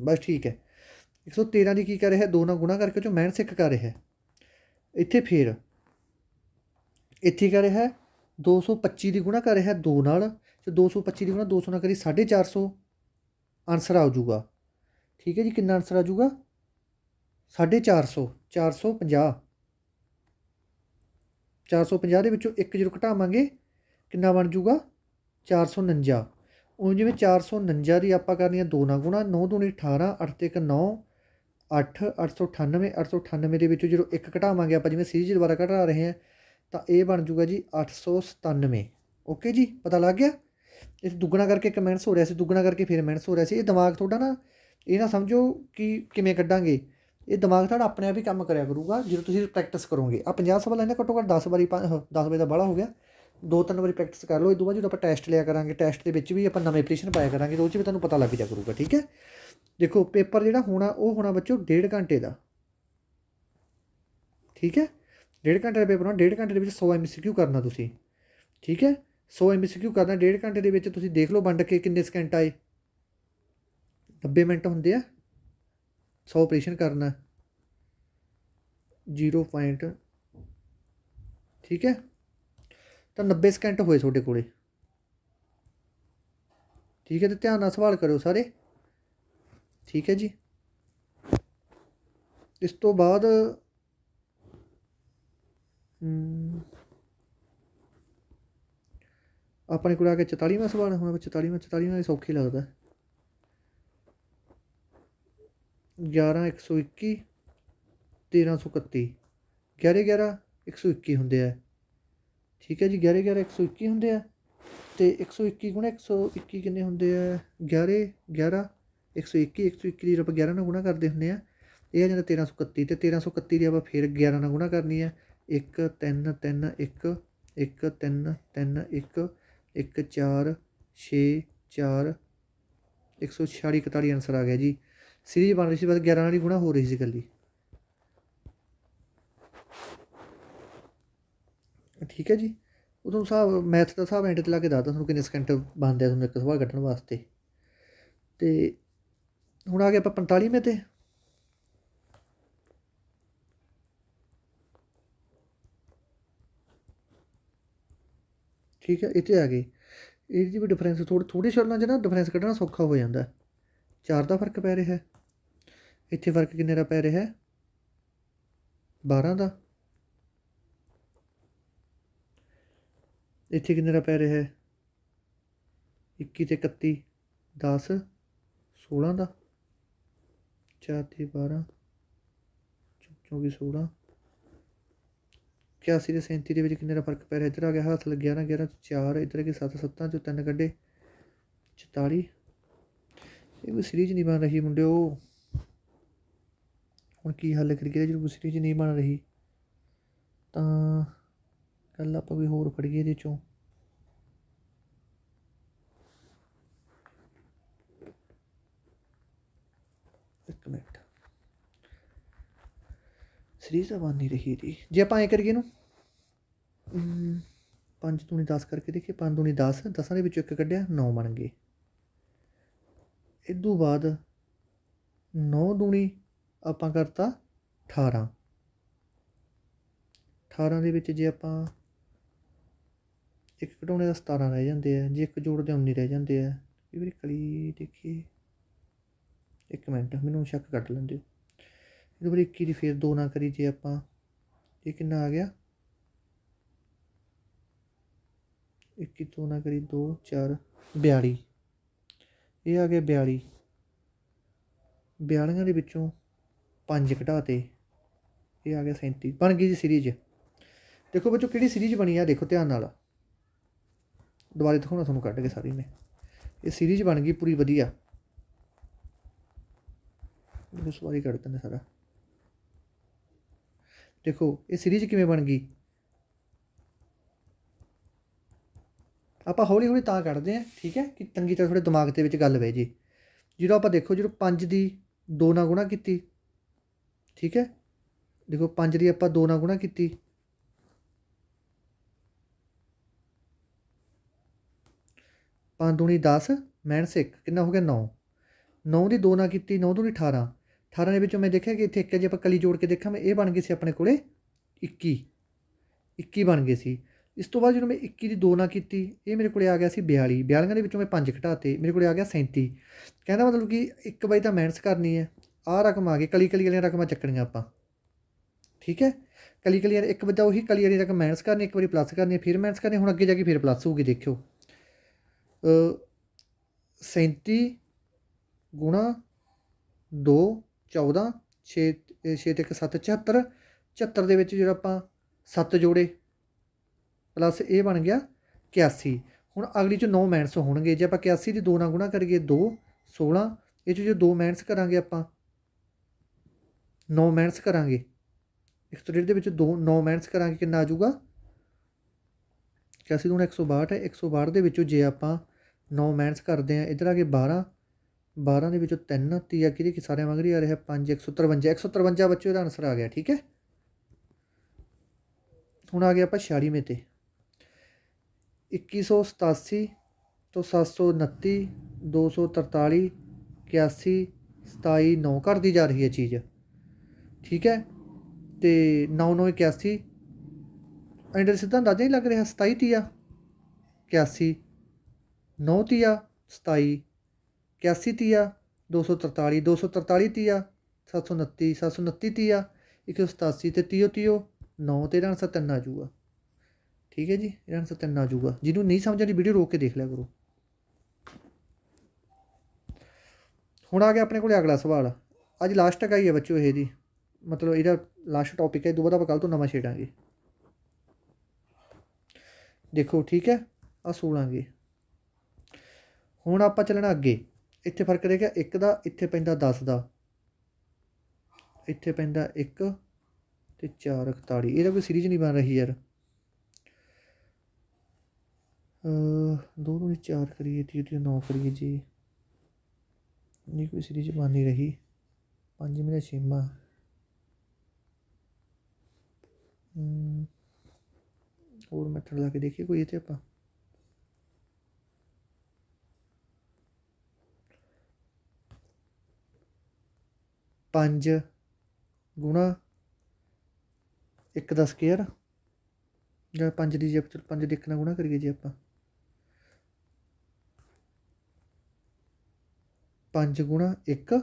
ਬਸ ਠੀਕ ਹੈ 113 ਦੀ ਕੀ ਕਰ ਰਿਹਾ 2 ਨਾਲ ਗੁਣਾ ਕਰਕੇ ਜੋ ਮੈਨ ਸਿੱਖ ਕਰ ਰਿਹਾ ਇੱਥੇ ਫੇਰ ਇੱਥੇ ਕਰ ਰਿਹਾ 225 ਦੀ ਗੁਣਾ ਕਰ ਰਿਹਾ 2 ਨਾਲ ਤੇ 225 ਦੀ ਗੁਣਾ 200 ਨਾਲ ਕਰੀ 450 ਆਨਸਰ ਆ ਜਾਊਗਾ ਠੀਕ ਹੈ ਜੀ ਕਿੰਨਾ ਆਨਸਰ ਆ ਜਾਊਗਾ 450 450 450 ਦੇ ਵਿੱਚੋਂ ਇੱਕ ਜ਼ੀਰੋ ਘਟਾਵਾਂਗੇ ਕਿੰਨਾ ਬਣ ਜਾਊਗਾ 449 ਉਹ ਜਿਵੇਂ 449 ਦੀ ਆਪਾਂ ਕਰਨੀ ਆ 2 ਨਾਲ ਗੁਣਾ 9 2 18 8 ਤੇ 1 9 8 898 898 ਦੇ ਵਿੱਚੋਂ ਜਦੋਂ ਇੱਕ ਘਟਾਵਾਂਗੇ ਆਪਾਂ ਜਿਵੇਂ ਸੀਰੀਜ਼ ਦੁਬਾਰਾ ਘਟਾ ਰਹੇ ਹਾਂ ਤਾਂ ਇਹ ਬਣ ਜਾਊਗਾ ਜੀ 897 ਓਕੇ ਜੀ ਪਤਾ ਲੱਗ ਗਿਆ ਇਸ ਦੁੱਗਣਾ ਕਰਕੇ ਕਮੈਂਟਸ ਹੋ ਰਿਹਾ ਸੀ ਦੁੱਗਣਾ ਕਰਕੇ ਫਿਰ ਮੈਂਟਸ ਹੋ ਰਿਹਾ ਸੀ ਇਹ ਦਿਮਾਗ ਤੁਹਾਡਾ ਨਾ ਇਹ ਨਾ ਸਮਝੋ ਕਿ ਕਿਵੇਂ ਕੱਢਾਂਗੇ ਇਹ ਦਿਮਾਗ ਤੁਹਾਡਾ ਆਪਣੇ ਆਪ ਹੀ ਕੰਮ ਕਰਿਆ ਕਰੂਗਾ ਜਦੋਂ ਤੁਸੀਂ ਪ੍ਰੈਕਟਿਸ ਕਰੋਗੇ ਆ 50 ਸਵਾਲ ਇਹਨਾਂ ਘੱਟੋ ਘੱਟ 10 ਵਾਰੀ 10 ਵਜੇ ਦਾ ਬਾਲਾ ਹੋ ਗਿਆ ਦੋ ਤਿੰਨ ਵਾਰੀ ਪ੍ਰੈਕਟਿਸ ਕਰ ਲਓ ਇਹ ਤੋਂ ਬਾਅਦ ਜਦੋਂ ਆਪਾਂ ਟੈਸਟ ਲਿਆ ਕਰਾਂਗੇ ਟੈਸਟ ਦੇ ਵਿੱਚ ਵੀ ਆਪਾਂ ਨਵੇਂ ਪ੍ਰੈਸ਼ਨ ਪਾਇਆ ਕਰਾਂਗੇ ਤਾਂ ਉਹ 'ਚ ਵੀ ਤੁਹਾਨੂੰ ਪਤਾ ਲੱਗ ਜਾ ਕਰੂਗਾ ਠੀਕ ਹੈ ਦੇਖੋ ਪੇਪਰ ਜਿਹੜਾ ਹੋਣਾ ਉਹ ਹੋਣਾ ਬੱਚੋ 1.5 ਘੰਟੇ ਦਾ ਠੀਕ ਹੈ 1.5 ਘੰਟੇ ਦਾ ਪੇਪਰ ਹੋਣਾ 1.5 ਘੰਟੇ ਦੇ ਵਿੱਚ 100 ਐਮਸੀਕਿਊ ਕਰਨਾ ਤੁਸੀਂ ਠੀਕ ਹੈ 100 ਐਮਸੀਕਿਊ ਕਰਨਾ ਡੇਢ ਘੰਟੇ ਦੇ ਵਿੱਚ ਤੁਸੀਂ ਦੇਖ ਲਓ ਵੰਡ ਕੇ ਕਿੰਨੇ ਸਕਿੰਟ ਆਏ 90 ਮਿੰਟ ਹੁੰਦੇ ਆ 100 ਆਪਰੇਸ਼ਨ ਕਰਨਾ 0. ਠੀਕ ਹੈ ਤਾਂ 90 ਸਕਿੰਟ ਹੋਏ ਤੁਹਾਡੇ ਕੋਲੇ ਠੀਕ ਹੈ ਤੇ ਧਿਆਨ ਨਾਲ ਸਵਾਲ ਕਰੋ ਸਾਰੇ ਠੀਕ ਹੈ ਜੀ ਇਸ ਤੋਂ ਬਾਅਦ ਹੂੰ ਆਪਣੇ ਕੋਲ ਆ ਕੇ 44ਵਾਂ ਸਵਾਲ ਹੁਣ 44ਵਾਂ 44ਵਾਂ ਸੌਖੀ ਲੱਗਦਾ 11 121 1331 11 11 121 ਹੁੰਦੇ ਆ ਠੀਕ ਹੈ ਜੀ 11 11 121 ਹੁੰਦੇ ਆ ਤੇ 121 ਗੁਣਾ 121 ਕਿੰਨੇ ਹੁੰਦੇ ਆ 11 11 121 121 ਦੀ ਆਪਾਂ 11 ਨਾਲ ਗੁਣਾ ਕਰਦੇ ਹੁੰਦੇ ਆ ਇਹ ਆ ਜਾਂਦਾ 1331 ਤੇ 1331 ਦੀ ਆਪਾਂ ਫਿਰ 11 ਨਾਲ ਗੁਣਾ ਕਰਨੀ ਆ 1 3 3 1 1 3 3 1 ਇੱਕ ਚਾਰ ਛੇ ਚਾਰ 146 41 ਆਨਸਰ ਆ ਗਿਆ ਜੀ ਸੀਰੀਜ਼ ਬਣ ਰਹੀ ਸੀ ਬਸ 11 ਨਾਲ ਹੀ ਗੁਣਾ ਹੋ ਰਹੀ ਸੀ ਇਕੱਲੀ ਠੀਕ ਹੈ ਜੀ ਉਹ ਤੁਹਾਨੂੰ ਸਾਹਿਬ ਮੈਥ ਦਾ ਸਾਹਿਬ ਐਂਡ ਤੇ ਲਾ ਕੇ ਦੱਸਦਾ ਤੁਹਾਨੂੰ ਕਿੰਨੇ ਸਕਿੰਟ ਬਣਦੇ ਆ ਤੁਹਾਨੂੰ ਇੱਕ ਸਵਾਲ ਕੱਢਣ ਵਾਸਤੇ ਤੇ ਹੁਣ ਆ ਗਿਆ ਆਪਾਂ 45ਵੇਂ ਤੇ ਠੀਕ ਹੈ ਇੱਥੇ ਆ ਗਈ ਇਹ ਜੀ ਵੀ ਡਿਫਰੈਂਸ ਥੋੜੇ ਥੋੜੇ ਸ਼ਬਦਾਂ 'ਚ ਨਾ ਡਿਫਰੈਂਸ ਕੱਢਣਾ ਸੌਖਾ ਹੋ ਜਾਂਦਾ ਚਾਰ ਦਾ ਫਰਕ ਪੈ ਰਿਹਾ ਇੱਥੇ ਫਰਕ ਕਿੰਨੇ ਦਾ ਪੈ ਰਿਹਾ 12 ਦਾ ਇੱਥੇ ਕਿੰਨੇ ਦਾ ਪੈ ਰਿਹਾ 21 ਤੇ 31 10 16 ਦਾ 4 ਤੇ 12 24 16 81 ਤੇ 37 ਦੇ ਵਿੱਚ ਕਿੰਨੇ ਦਾ ਫਰਕ ਪੈ ਰਿਹਾ ਇੱਧਰ ਆ ਗਿਆ ਹੱਥ ਲੱਗਿਆ ਨਾ 11 ਚ 4 ਇੱਧਰ ਕੇ 7 7 ਚੋਂ 3 ਕੱਢੇ 44 ਇਹ ਵੀ ਸੀਰੀਜ਼ ਨਹੀਂ ਬਣ ਰਹੀ ਮੁੰਡਿਓ ਹੁਣ ਕੀ ਹੱਲ ਕਰੀਏ ਜਦੋਂ ਕੋਈ ਸੀਰੀਜ਼ ਨਹੀਂ ਬਣ ਰਹੀ ਤਾਂ ਕੱਲ ਆਪਾਂ ਕੋਈ ਹੋਰ ਫੜੀਏ ਇਹਦੇ ਚੋਂ ਸ੍ਰੀ ਤਾਂ ਰਹੀ ਦੀ ਜੇ ਆਪਾਂ ਐ ਕਰੀਏ ਇਹਨੂੰ 5 ਤੋਂ 10 ਕਰਕੇ ਦੇਖੀਏ 5 ਤੋਂ 10 10 ਦੇ ਵਿੱਚੋਂ ਇੱਕ ਕੱਢਿਆ 9 ਬਣ ਗਏ ਇਦੋਂ ਬਾਅਦ 9 ਦੂਣੀ ਆਪਾਂ ਕਰਤਾ 18 18 ਦੇ ਵਿੱਚ ਜੇ ਆਪਾਂ ਇੱਕ ਘਟਾਉਣੇ ਦਾ 17 ਰਹਿ ਜਾਂਦੇ ਆ ਜੇ ਇੱਕ ਜੋੜਦੇ 19 ਰਹਿ ਜਾਂਦੇ ਆ ਇਹ ਵੀ ਕਲੀ ਦੇਖੀਏ ਇੱਕ ਮਿੰਟ ਮੈਨੂੰ ਸ਼ੱਕ ਕੱਟ ਲੈਂਦੇ ਦੋ ਪਰ 21 ਦੀ ਫੇਰ 2 ਨਾ ਕਰੀ ਜੇ ਆਪਾਂ ਇਹ ਕਿੰਨਾ ਆ ਗਿਆ 21 ਤੋਂ ਨਾ ਕਰੀ 2 4 42 ਇਹ ਆ ਗਿਆ 42 42 ਦੇ ਵਿੱਚੋਂ 5 ਘਟਾਤੇ ਇਹ ਆ ਗਿਆ 37 ਬਣ ਗਈ ਜੀ ਸੀਰੀਜ਼ ਦੇਖੋ ਬੱਚੋ ਕਿਹੜੀ ਸੀਰੀਜ਼ ਬਣੀ ਆ ਦੇਖੋ ਧਿਆਨ ਨਾਲ ਦੁਬਾਰੇ ਦਿਖਾਉਣਾ ਤੁਹਾਨੂੰ ਕੱਢ ਕੇ ਸਾਰੀ ਨੇ ਇਹ ਸੀਰੀਜ਼ ਬਣ ਗਈ ਪੂਰੀ ਵਧੀਆ ਇਹਨੂੰ ਸਵਾਰੀ ਕੱਢ ਦਿੰਦੇ ਸਾਰਾ ਦੇਖੋ ਇਹ ਸੀਰੀਜ਼ ਕਿਵੇਂ ਬਣ ਗਈ ਆਪਾਂ ਹੌਲੀ ਹੌਲੀ ਤਾਂ ਕੱਢਦੇ ਆ ਠੀਕ ਹੈ ਕਿ ਤੰਗੀ ਤਾਂ ਥੋੜੇ ਦਿਮਾਗ ਦੇ ਵਿੱਚ ਗੱਲ ਵੇ ਜੀ ਜਦੋਂ ਆਪਾਂ ਦੇਖੋ ਜਦੋਂ 5 ਦੀ 2 ਨਾਲ ਗੁਣਾ ਕੀਤੀ ਠੀਕ ਹੈ ਦੇਖੋ 5 ਦੀ ਆਪਾਂ 2 ਨਾਲ ਗੁਣਾ ਕੀਤੀ ਪੰਦੂਣੀ 10 ਮੈਣ ਕਿੰਨਾ ਹੋ ਗਿਆ 9 9 ਦੀ 2 ਨਾਲ ਕੀਤੀ 9 ਦੂਣੀ 18 18 ਦੇ ਵਿੱਚੋਂ ਮੈਂ ਦੇਖਿਆ ਕਿ ਇੱਥੇ ਇੱਕ ਜੇ ਆਪਾਂ ਕਲੀ ਜੋੜ ਕੇ ਦੇਖਾਂ ਮੈਂ ਇਹ ਬਣ ਗਏ ਸੀ ਆਪਣੇ ਕੋਲੇ 21 21 ਬਣ ਗਏ ਸੀ ਇਸ ਤੋਂ ਬਾਅਦ ਜਦੋਂ ਮੈਂ 21 ਦੀ 2 ਨਾ ਕੀਤੀ ਇਹ ਮੇਰੇ ਕੋਲੇ ਆ ਗਿਆ ਸੀ 42 42 ਦੇ ਵਿੱਚੋਂ ਮੈਂ 5 ਘਟਾਤੇ ਮੇਰੇ ਕੋਲੇ ਆ ਗਿਆ 37 ਕਹਿੰਦਾ ਮਤਲਬ ਕਿ ਇੱਕ ਬਾਈ ਤਾਂ ਮਿਹਨਤ ਕਰਨੀ ਹੈ ਆਹ ਰਕਮ ਆ ਗਈ ਕਲੀ ਕਲੀ ਵਾਲੀਆਂ ਰਕਮਾਂ ਚੱਕਣੀਆਂ ਆਪਾਂ ਠੀਕ ਹੈ ਕਲੀ ਕਲੀ ਇੱਕ ਵਜਾ ਉਹੀ ਕਲੀ ਵਾਲੀ ਰਕਮ ਮਾਈਨਸ ਕਰਨੀ ਇੱਕ ਵਾਰੀ ਪਲੱਸ ਕਰਨੀ ਫਿਰ ਮਾਈਨਸ ਕਰਨੀ ਹੁਣ ਅੱਗੇ ਜਾ ਕੇ ਫਿਰ ਪਲੱਸ ਹੋਊਗੀ ਦੇਖਿਓ 37 ਗੁਣਾ 2 14 6 6 ਤੇ 1 7 74 74 ਦੇ ਵਿੱਚ ਜਿਹੜਾ ਆਪਾਂ 7 ਜੋੜੇ ਪਲੱਸ ਇਹ ਬਣ ਗਿਆ 81 ਹੁਣ ਅਗਲੀ ਚ 9 ਮਾਈਨਸ ਹੋਣਗੇ ਜੇ ਆਪਾਂ 81 ਦੀ 2 ਨਾਲ ਗੁਣਾ ਕਰੀਏ 2 16 ਇਹ ਚ ਜੇ 2 ਮਾਈਨਸ ਕਰਾਂਗੇ ਆਪਾਂ 9 ਮਾਈਨਸ ਕਰਾਂਗੇ 163 ਦੇ ਵਿੱਚ 2 9 ਮਾਈਨਸ ਕਰਾਂਗੇ ਕਿੰਨਾ ਆ ਜਾਊਗਾ 81 ਤੋਂ 162 ਹੈ 162 ਦੇ ਵਿੱਚੋਂ ਜੇ ਆਪਾਂ 9 ਮਾਈਨਸ ਕਰਦੇ ਆ ਇਧਰ ਆ ਕੇ 12 12 ਦੇ ਵਿੱਚੋਂ 3 30 ਆ ਕਿਹਦੇ ਕਿ ਸਾਰੇ ਮੰਗਰੀ ਆ ਰਿਹਾ 5 153 153 ਬੱਚੇ ਇਹਦਾ ਆਨਸਰ ਆ ਗਿਆ ਠੀਕ ਹੈ ਹੁਣ ਆ ਗਿਆ ਆਪਾਂ 46ਵੇਂ ਤੇ 2187 ਤੋਂ 729 243 81 27 9 ਕਰਦੀ ਜਾ ਰਹੀ ਹੈ ਚੀਜ਼ ਠੀਕ ਹੈ ਤੇ 9981 ਐਂਡਰ ਸਿੱਧਾ ਅੰਦਾਜ਼ਾ ਹੀ ਲੱਗ ਰਿਹਾ 27 30 ਆ 81 9 30 ਆ 27 81 ਤੀਆ 243 243 ਤੀਆ 729 729 ਤੀਆ 187 ਤੇ 30 9 ਤੇ 97 ਆ ਜੂਗਾ ਠੀਕ ਹੈ ਜੀ ਇਹਨਾਂ 97 ਆ ਜੂਗਾ ਜਿਹਨੂੰ ਨਹੀਂ ਸਮਝ ਆ ਰਹੀ ਵੀਡੀਓ ਰੋਕ ਕੇ ਦੇਖ ਲਿਆ ਕਰੋ ਹੁਣ ਆ ਗਿਆ ਆਪਣੇ ਕੋਲੇ ਅਗਲਾ ਸਵਾਲ ਅੱਜ ਲਾਸਟ ਤੱਕ ਹੈ ਬੱਚੋ ਇਹ ਜੀ ਮਤਲਬ ਇਹਦਾ ਲਾਸਟ ਟੌਪਿਕ ਹੈ ਦੁਬਾਰਾ ਆਪਾਂ ਕੱਲ ਤੋਂ ਨਵਾਂ ਛੇੜਾਂਗੇ ਦੇਖੋ ਠੀਕ ਹੈ ਆ ਸੋਲਾਂਗੇ ਹੁਣ ਆਪਾਂ ਚੱਲਣਾ ਅੱਗੇ ਇੱਥੇ ਫਰਕ ਰਹਿ ਗਿਆ 1 ਦਾ ਇੱਥੇ ਪੈਂਦਾ 10 ਦਾ ਇੱਥੇ ਪੈਂਦਾ 1 ਤੇ 4 41 ਇਹਦਾ ਕੋਈ ਸੀਰੀਜ਼ ਨਹੀਂ ਬਣ ਰਹੀ ਯਾਰ ਅ ਦੋ ਨੂੰ 4 ਕਰੀਏ ਤੇ ਇਹਦੀ 9 ਕਰੀਏ ਜੀ ਨਹੀਂ ਕੋਈ ਸੀਰੀਜ਼ ਬਣ ਨਹੀਂ ਰਹੀ 5 ਸ਼ੀਮਾ ਛੇਮਾ ਹੋਰ ਮੈਥਡ ਲਾ ਕੇ ਦੇਖੀਏ ਕੋਈ ਇੱਥੇ ਆਪਾਂ 5 ਗੁਣਾ 1 ਦਾ ਸਕੇਅਰ ਜਾਂ 5 ਦੀ ਜੇ ਚਲ 5 ਦੇਖਣਾ ਨਾਲ ਗੁਣਾ ਕਰੀਏ ਜੀ ਆਪਾਂ 5 ਗੁਣਾ 1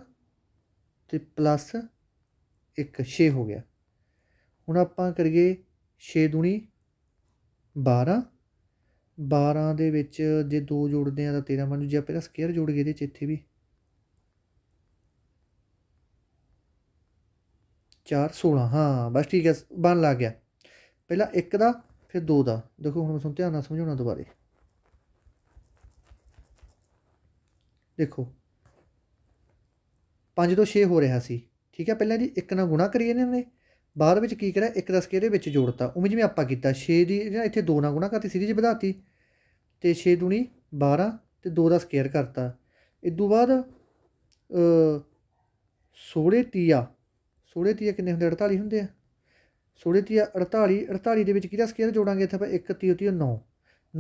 ਤੇ ਪਲੱਸ 1 6 ਹੋ ਗਿਆ ਹੁਣ ਆਪਾਂ ਕਰੀਏ 6 ਦੂਣੀ 12 12 ਦੇ ਵਿੱਚ ਜੇ 2 ਜੋੜਦੇ ਆ ਤਾਂ 13 ਬਣ ਜੂ ਜੇ ਆਪਾਂ ਇਹਦਾ ਸਕੇਅਰ ਜੋੜ ਗਏ ਤੇ ਚ ਇੱਥੇ ਵੀ 4 16 ਹਾਂ ਬਸ ਠੀਕ ਹੈ ਬਣ ਲੱਗ ਗਿਆ ਪਹਿਲਾਂ 1 ਦਾ ਫਿਰ 2 ਦਾ ਦੇਖੋ ਹੁਣ ਮੈਂ ਤੁਹਾਨੂੰ ਧਿਆਨ ਨਾਲ ਸਮਝਾਉਣਾ ਦੁਬਾਰੇ ਦੇਖੋ 5 ਤੋਂ 6 ਹੋ ਰਿਹਾ ਸੀ ਠੀਕ ਹੈ ਪਹਿਲਾਂ ਜੀ 1 ਨਾਲ ਗੁਣਾ ਕਰੀ ਇਹਨਾਂ ਨੇ ਬਾਅਦ ਵਿੱਚ ਕੀ ਕਰਿਆ 1 ਦਾ ਸਕੇਅਰ ਦੇ ਵਿੱਚ ਜੋੜਤਾ ਉਵੇਂ ਜਿਵੇਂ ਆਪਾਂ ਕੀਤਾ 6 ਦੀ ਇੱਥੇ 2 ਨਾਲ ਗੁਣਾ ਕਰਤੀ ਸੀਰੀਜ਼ ਵਧਾਤੀ ਤੇ 6 ਦੂਣੀ 12 ਤੇ 2 ਦਾ ਸਕੇਅਰ ਕਰਤਾ ਇਸ ਤੋਂ ਬਾਅਦ 16 ਤੀਆ 16 ਤੀਆ ਕਿੰਨੇ ਹੁੰਦੇ 48 ਹੁੰਦੇ ਆ 16 ਤੀਆ 48 48 ਦੇ ਵਿੱਚ ਕਿਹਦਾ ਸਕੇਅਰ ਜੋੜਾਂਗੇ ਇੱਥੇ ਆਪਾਂ 1 ਤੀਆ ਤੀਆ 9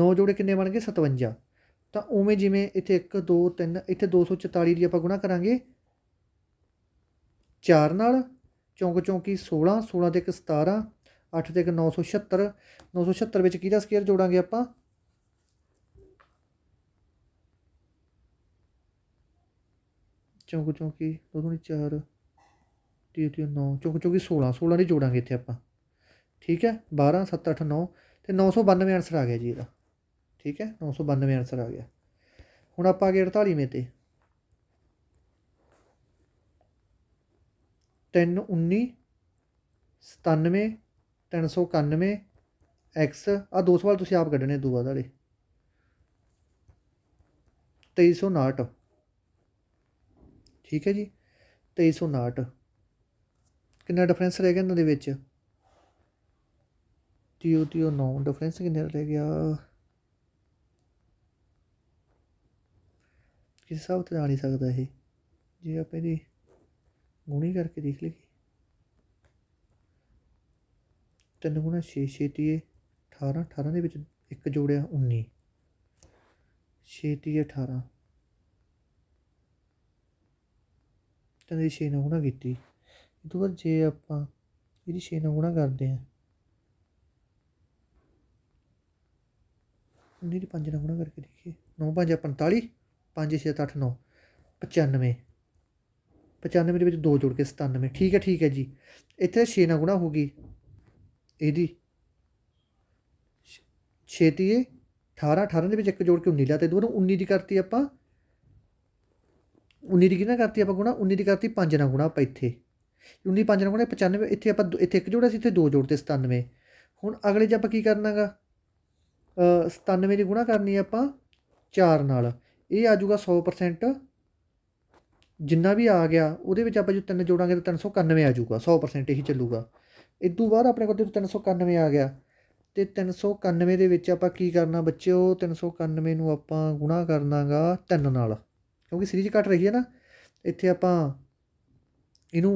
9 ਜੋੜੇ ਕਿੰਨੇ ਬਣ ਗਏ 57 ਤਾਂ ਉਵੇਂ ਜਿਵੇਂ ਇੱਥੇ 1 2 3 ਇੱਥੇ 244 ਦੀ ਆਪਾਂ ਗੁਣਾ ਕਰਾਂਗੇ 4 ਨਾਲ ਚੌਂਕ ਚੌਂਕੀ 16 16 ਤੇ 1 17 8 ਤੇ 1 976 976 ਵਿੱਚ ਕਿਹਦਾ ਸਕੇਅਰ ਜੋੜਾਂਗੇ ਆਪਾਂ 4 ਚੌਂਕੀ 2 4 ਤੇ ਤੇ 9 ਚੁੱਕ ਚੁੱਕੀ 16 16 ਨਹੀਂ ਜੋੜਾਂਗੇ ਇੱਥੇ ਆਪਾਂ ਠੀਕ ਹੈ 12 7 8 9 ਤੇ 992 ਆਨਸਰ ਆ ਗਿਆ ਜੀ ਇਹਦਾ ਠੀਕ ਹੈ 992 ਆਨਸਰ ਆ ਗਿਆ ਹੁਣ ਆਪਾਂ ਅਗੇ 48ਵੇਂ ਤੇ 3 19 97 391 x ਆ ਦੋ ਸਵਾਲ ਤੁਸੀਂ ਆਪ ਕੱਢਣੇ ਦੋ ਵਾਲੇ 2359 ਠੀਕ ਹੈ ਜੀ 2359 ਕਿੰਨਾ ਡਿਫਰੈਂਸ ਰਹਿ ਗਿਆ ਇਹਨਾਂ ਦੇ ਵਿੱਚ ਤਿਉ ਤਿਉ 9 ਡਿਫਰੈਂਸ ਕਿੰਨਾ ਰਹਿ ਗਿਆ ਕਿਸ ਹਿਸਾਬ ਤੇ ਜਾਣੀ ਸਕਦਾ ਇਹ ਜੇ ਆਪਾਂ ਇਹਦੀ ਗੁਣੀ ਕਰਕੇ ਦੇਖ ਲਈਏ ਤਾਂ ਗੁਣਾ 6 6 18 18 ਦੇ ਵਿੱਚ ਇੱਕ ਜੋੜਿਆ 19 6 3 18 ਤਾਂ ਇਹ 6 ਨਾਲ ਗੁਣਾ ਕੀਤੀ ਇਹ ਤੋਂ ਬਾਅਦ ਜੇ ਆਪਾਂ ਇਹਦੀ 6 ਨਾਲ ਗੁਣਾ ਕਰਦੇ ਹਾਂ ਇਹਦੀ 5 ਨਾਲ ਗੁਣਾ ਕਰਕੇ ਦੇਖੀਏ 9 5 45 5 6 8 9 95 95 ਦੇ ਵਿੱਚ 2 ਜੋੜ ਕੇ 97 ਠੀਕ ਹੈ ਠੀਕ ਹੈ ਜੀ ਇੱਥੇ 6 ਨਾਲ ਗੁਣਾ ਹੋ ਗਈ ਇਹਦੀ 6 ਦੀ 18 18 ਦੇ ਵਿੱਚ ਇੱਕ ਜੋੜ ਕੇ 19 ਲਿਆ ਤੇ ਨੂੰ 19 ਦੀ ਕਰਤੀ ਆਪਾਂ 19 ਦੀ ਕਿਹਨਾਂ ਕਰਤੀ ਆਪਾਂ ਗੁਣਾ 19 ਦੀ ਕਰਤੀ 5 ਨਾਲ ਗੁਣਾ ਆਪਾਂ ਇੱਥੇ 19 5 ਨਾਲ 95 ਇੱਥੇ ਆਪਾਂ ਇੱਥੇ ਇੱਕ ਜੋੜਾ ਸੀ ਇੱਥੇ ਦੋ ਜੋੜਤੇ 97 ਹੁਣ ਅਗਲੇ 'ਚ ਆਪਾਂ ਕੀ ਕਰਨਾਗਾ 97 ਦੀ ਗੁਣਾ ਕਰਨੀ ਹੈ ਆਪਾਂ 4 ਨਾਲ ਇਹ ਆ ਜਾਊਗਾ 100% ਜਿੰਨਾ ਵੀ ਆ ਗਿਆ ਉਹਦੇ ਵਿੱਚ ਆਪਾਂ ਜੋ ਤਿੰਨ ਜੋੜਾਂਗੇ ਤਾਂ 391 ਆ ਜਾਊਗਾ 100% ਇਹੀ ਚੱਲੂਗਾ ਇਸ ਤੋਂ ਬਾਅਦ ਆਪਣੇ ਕੋਲ ਤੇ 391 ਆ ਗਿਆ ਤੇ 391 ਦੇ ਵਿੱਚ ਆਪਾਂ ਕੀ ਕਰਨਾ ਬੱਚਿਓ 391 ਨੂੰ ਆਪਾਂ ਗੁਣਾ ਕਰਨਾਗਾ 3 ਨਾਲ ਕਿਉਂਕਿ ਸੀਰੀਜ਼ ਘਟ ਰਹੀ ਹੈ ਨਾ ਇੱਥੇ ਆਪਾਂ ਇਹਨੂੰ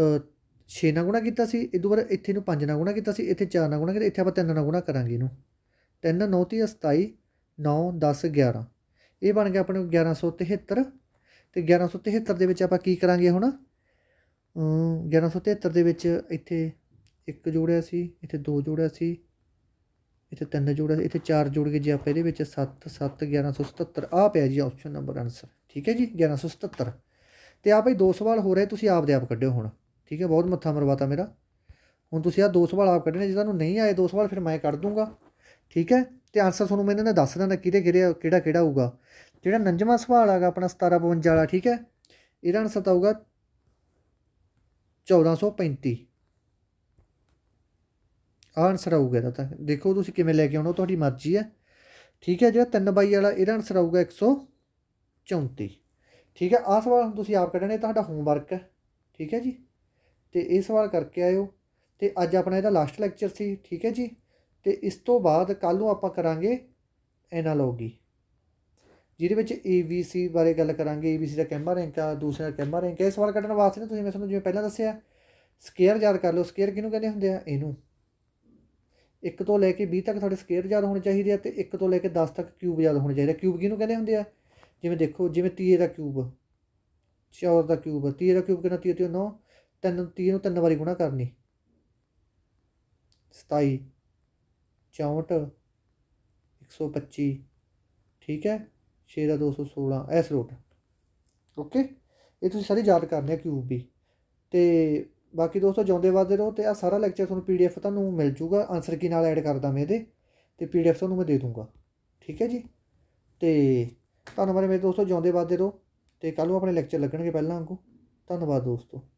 6 ਨਾਲ ਗੁਣਾ ਕੀਤਾ ਸੀ ਇਹ ਦੁਬਾਰਾ ਇੱਥੇ ਨੂੰ 5 ਨਾਲ ਗੁਣਾ ਕੀਤਾ ਸੀ ਇੱਥੇ 4 ਨਾਲ ਗੁਣਾ ਕੀਤਾ ਇੱਥੇ ਆਪਾਂ 3 ਨਾਲ ਗੁਣਾ ਕਰਾਂਗੇ ਇਹਨੂੰ 3 9 30 27 9 10 11 ਇਹ ਬਣ ਗਿਆ ਆਪਣੇ 1173 ਤੇ 1173 ਦੇ ਵਿੱਚ ਆਪਾਂ ਕੀ ਕਰਾਂਗੇ ਹੁਣ 1173 ਦੇ ਵਿੱਚ ਇੱਥੇ ਇੱਕ ਜੋੜਿਆ ਸੀ ਇੱਥੇ ਦੋ ਜੋੜਿਆ ਸੀ ਇੱਥੇ ਤਿੰਨ ਜੋੜਿਆ ਸੀ ਇੱਥੇ ਚਾਰ ਜੋੜ ਕੇ ਜੇ ਆਪਾਂ ਇਹਦੇ ਵਿੱਚ 7 7 1177 ਆ ਪਿਆ ਜੀ ਆਪਸ਼ਨ ਨੰਬਰ ਆਨਸਰ ਠੀਕ ਹੈ ਜੀ 1177 ਤੇ ਆ ਭਾਈ ਦੋ ਸਵਾਲ ਹੋ ਰਹੇ ਤੁਸੀਂ ਆਪ ਦੇ ਆਪ ਕੱਢਿਓ ਹੁਣ ਠੀਕ ਹੈ ਬਹੁਤ ਮੱਥਾ ਮਰਵਾਤਾ ਮੇਰਾ ਹੁਣ ਤੁਸੀਂ ਆ ਦੋ ਸਵਾਲ ਆਪ ਕੱਢਣੇ ਜੇ ਤੁਹਾਨੂੰ ਨਹੀਂ ਆਏ ਦੋ ਸਵਾਲ ਫਿਰ ਮੈਂ ਕੱਢ ਦੂੰਗਾ ਠੀਕ ਹੈ ਤੇ ਆਨਸਰ ਤੁਹਾਨੂੰ ਮੈਂ ਇਹਨਾਂ ਦਾ ਦੱਸ ਦੇਣਾ ਕਿਹਦੇ ਕਿਹੜੇ ਕਿਹੜਾ ਕਿਹੜਾ ਹੋਊਗਾ ਜਿਹੜਾ ਨੰਜਵਾਂ ਸਵਾਲ ਆਗਾ ਆਪਣਾ 1752 ਵਾਲਾ ਠੀਕ ਹੈ ਇਹਦਾ ਆਨਸਰ ਆਊਗਾ 1435 ਆਨਸਰ ਆਊਗਾ ਤਾਂ ਦੇਖੋ ਤੁਸੀਂ ਕਿਵੇਂ ਲੈ ਕੇ ਆਉਣਾ ਤੁਹਾਡੀ ਮਰਜ਼ੀ ਹੈ ਠੀਕ ਹੈ ਜਿਹੜਾ 3 ਬਾਈ ਵਾਲਾ ਇਹਦਾ ਆਨਸਰ ਆਊਗਾ 134 ਠੀਕ ਹੈ ਆਹ ਸਵਾਲ ਤੁਸੀਂ ਆਪ ਕੱਢਣੇ ਤੁਹਾਡਾ ਹੋਮਵਰਕ ਹੈ ਠੀਕ ਹੈ ਜੀ ਤੇ ਇਹ ਸਵਾਲ ਕਰਕੇ ਆਇਓ ਤੇ ਅੱਜ ਆਪਣਾ ਇਹਦਾ ਲਾਸਟ ਲੈਕਚਰ ਸੀ ਠੀਕ ਹੈ ਜੀ ਤੇ ਇਸ ਤੋਂ ਬਾਅਦ ਕੱਲ ਨੂੰ ਆਪਾਂ ਕਰਾਂਗੇ ਐਨਾਲੋਗੀ ਜਿਹਦੇ ਵਿੱਚ ABC ਬਾਰੇ ਗੱਲ ਕਰਾਂਗੇ ABC ਦਾ ਕੈਮਰਾ ਰੈਂਕ ਆ ਦੂਸਰਾ ਕੈਮਰਾ ਰੈਂਕ ਇਹ ਸਵਾਲ ਕੱਢਣ ਵਾਸਤੇ ਤੁਸੀਂ ਮੈਂ ਤੁਹਾਨੂੰ ਜਿਵੇਂ ਪਹਿਲਾਂ ਦੱਸਿਆ ਸਕੇਅਰ ਯਾਦ ਕਰ ਲਓ ਸਕੇਅਰ ਕਿਹਨੂੰ ਕਹਿੰਦੇ ਹੁੰਦੇ ਆ ਇਹਨੂੰ 1 ਤੋਂ ਲੈ ਕੇ 20 ਤੱਕ ਤੁਹਾਡੇ ਸਕੇਅਰ ਯਾਦ ਹੋਣੇ ਚਾਹੀਦੇ ਆ ਤੇ 1 ਤੋਂ ਲੈ ਕੇ 10 ਤੱਕ ਕਿਊਬ ਯਾਦ ਹੋਣੇ ਚਾਹੀਦੇ ਆ ਕਿਊਬ ਕਿਹਨੂੰ ਕਹਿੰਦੇ ਹੁੰਦੇ ਆ ਜਿਵੇਂ ਦੇਖੋ ਜਿਵੇਂ 30 ਦਾ ਕਿਊਬ 4 ਦਾ ਕਿਊਬ 30 ਦਾ ਕਿਊਬ ਕਿੰਨਾ 30 ਤੇ 9 ਤਿੰਨ ਤੀਹ ਨੂੰ ਤਿੰਨ ਵਾਰੀ ਗੁਣਾ ਕਰਨੀ 27 64 125 ਠੀਕ ਹੈ 6 ਦਾ 216 ਐਸ ਰੋਟ ਓਕੇ ਇਹ ਤੁਸੀਂ ਸਾਰੀ ਯਾਦ ਕਰਨੀ ਹੈ ਕਿਊਬ ਵੀ ਤੇ ਬਾਕੀ ਦੋਸਤੋ ਜਾਉਂਦੇ ਵਾਦੇ ਰਹੋ ਤੇ ਆ ਸਾਰਾ ਲੈਕਚਰ ਤੁਹਾਨੂੰ ਪੀਡੀਐਫ ਤੁਹਾਨੂੰ ਮਿਲ ਜੂਗਾ ਆਨਸਰ ਕੀ ਨਾਲ ਐਡ ਕਰਦਾ ਮੈਂ ਇਹਦੇ ਤੇ ਪੀਡੀਐਫ ਤੁਹਾਨੂੰ ਮੈਂ ਦੇ ਦੂੰਗਾ ਠੀਕ ਹੈ ਜੀ ਤੇ ਧੰਨਵਾਦ ਮੇਰੇ ਦੋਸਤੋ ਜਾਉਂਦੇ ਵਾਦੇ ਰਹੋ ਤੇ ਕੱਲ ਨੂੰ ਆਪਣੇ ਲੈਕਚਰ ਲੱਗਣਗੇ ਪਹਿਲਾਂ ਵਾਂਗੂ ਧੰਨਵਾਦ ਦੋਸਤੋ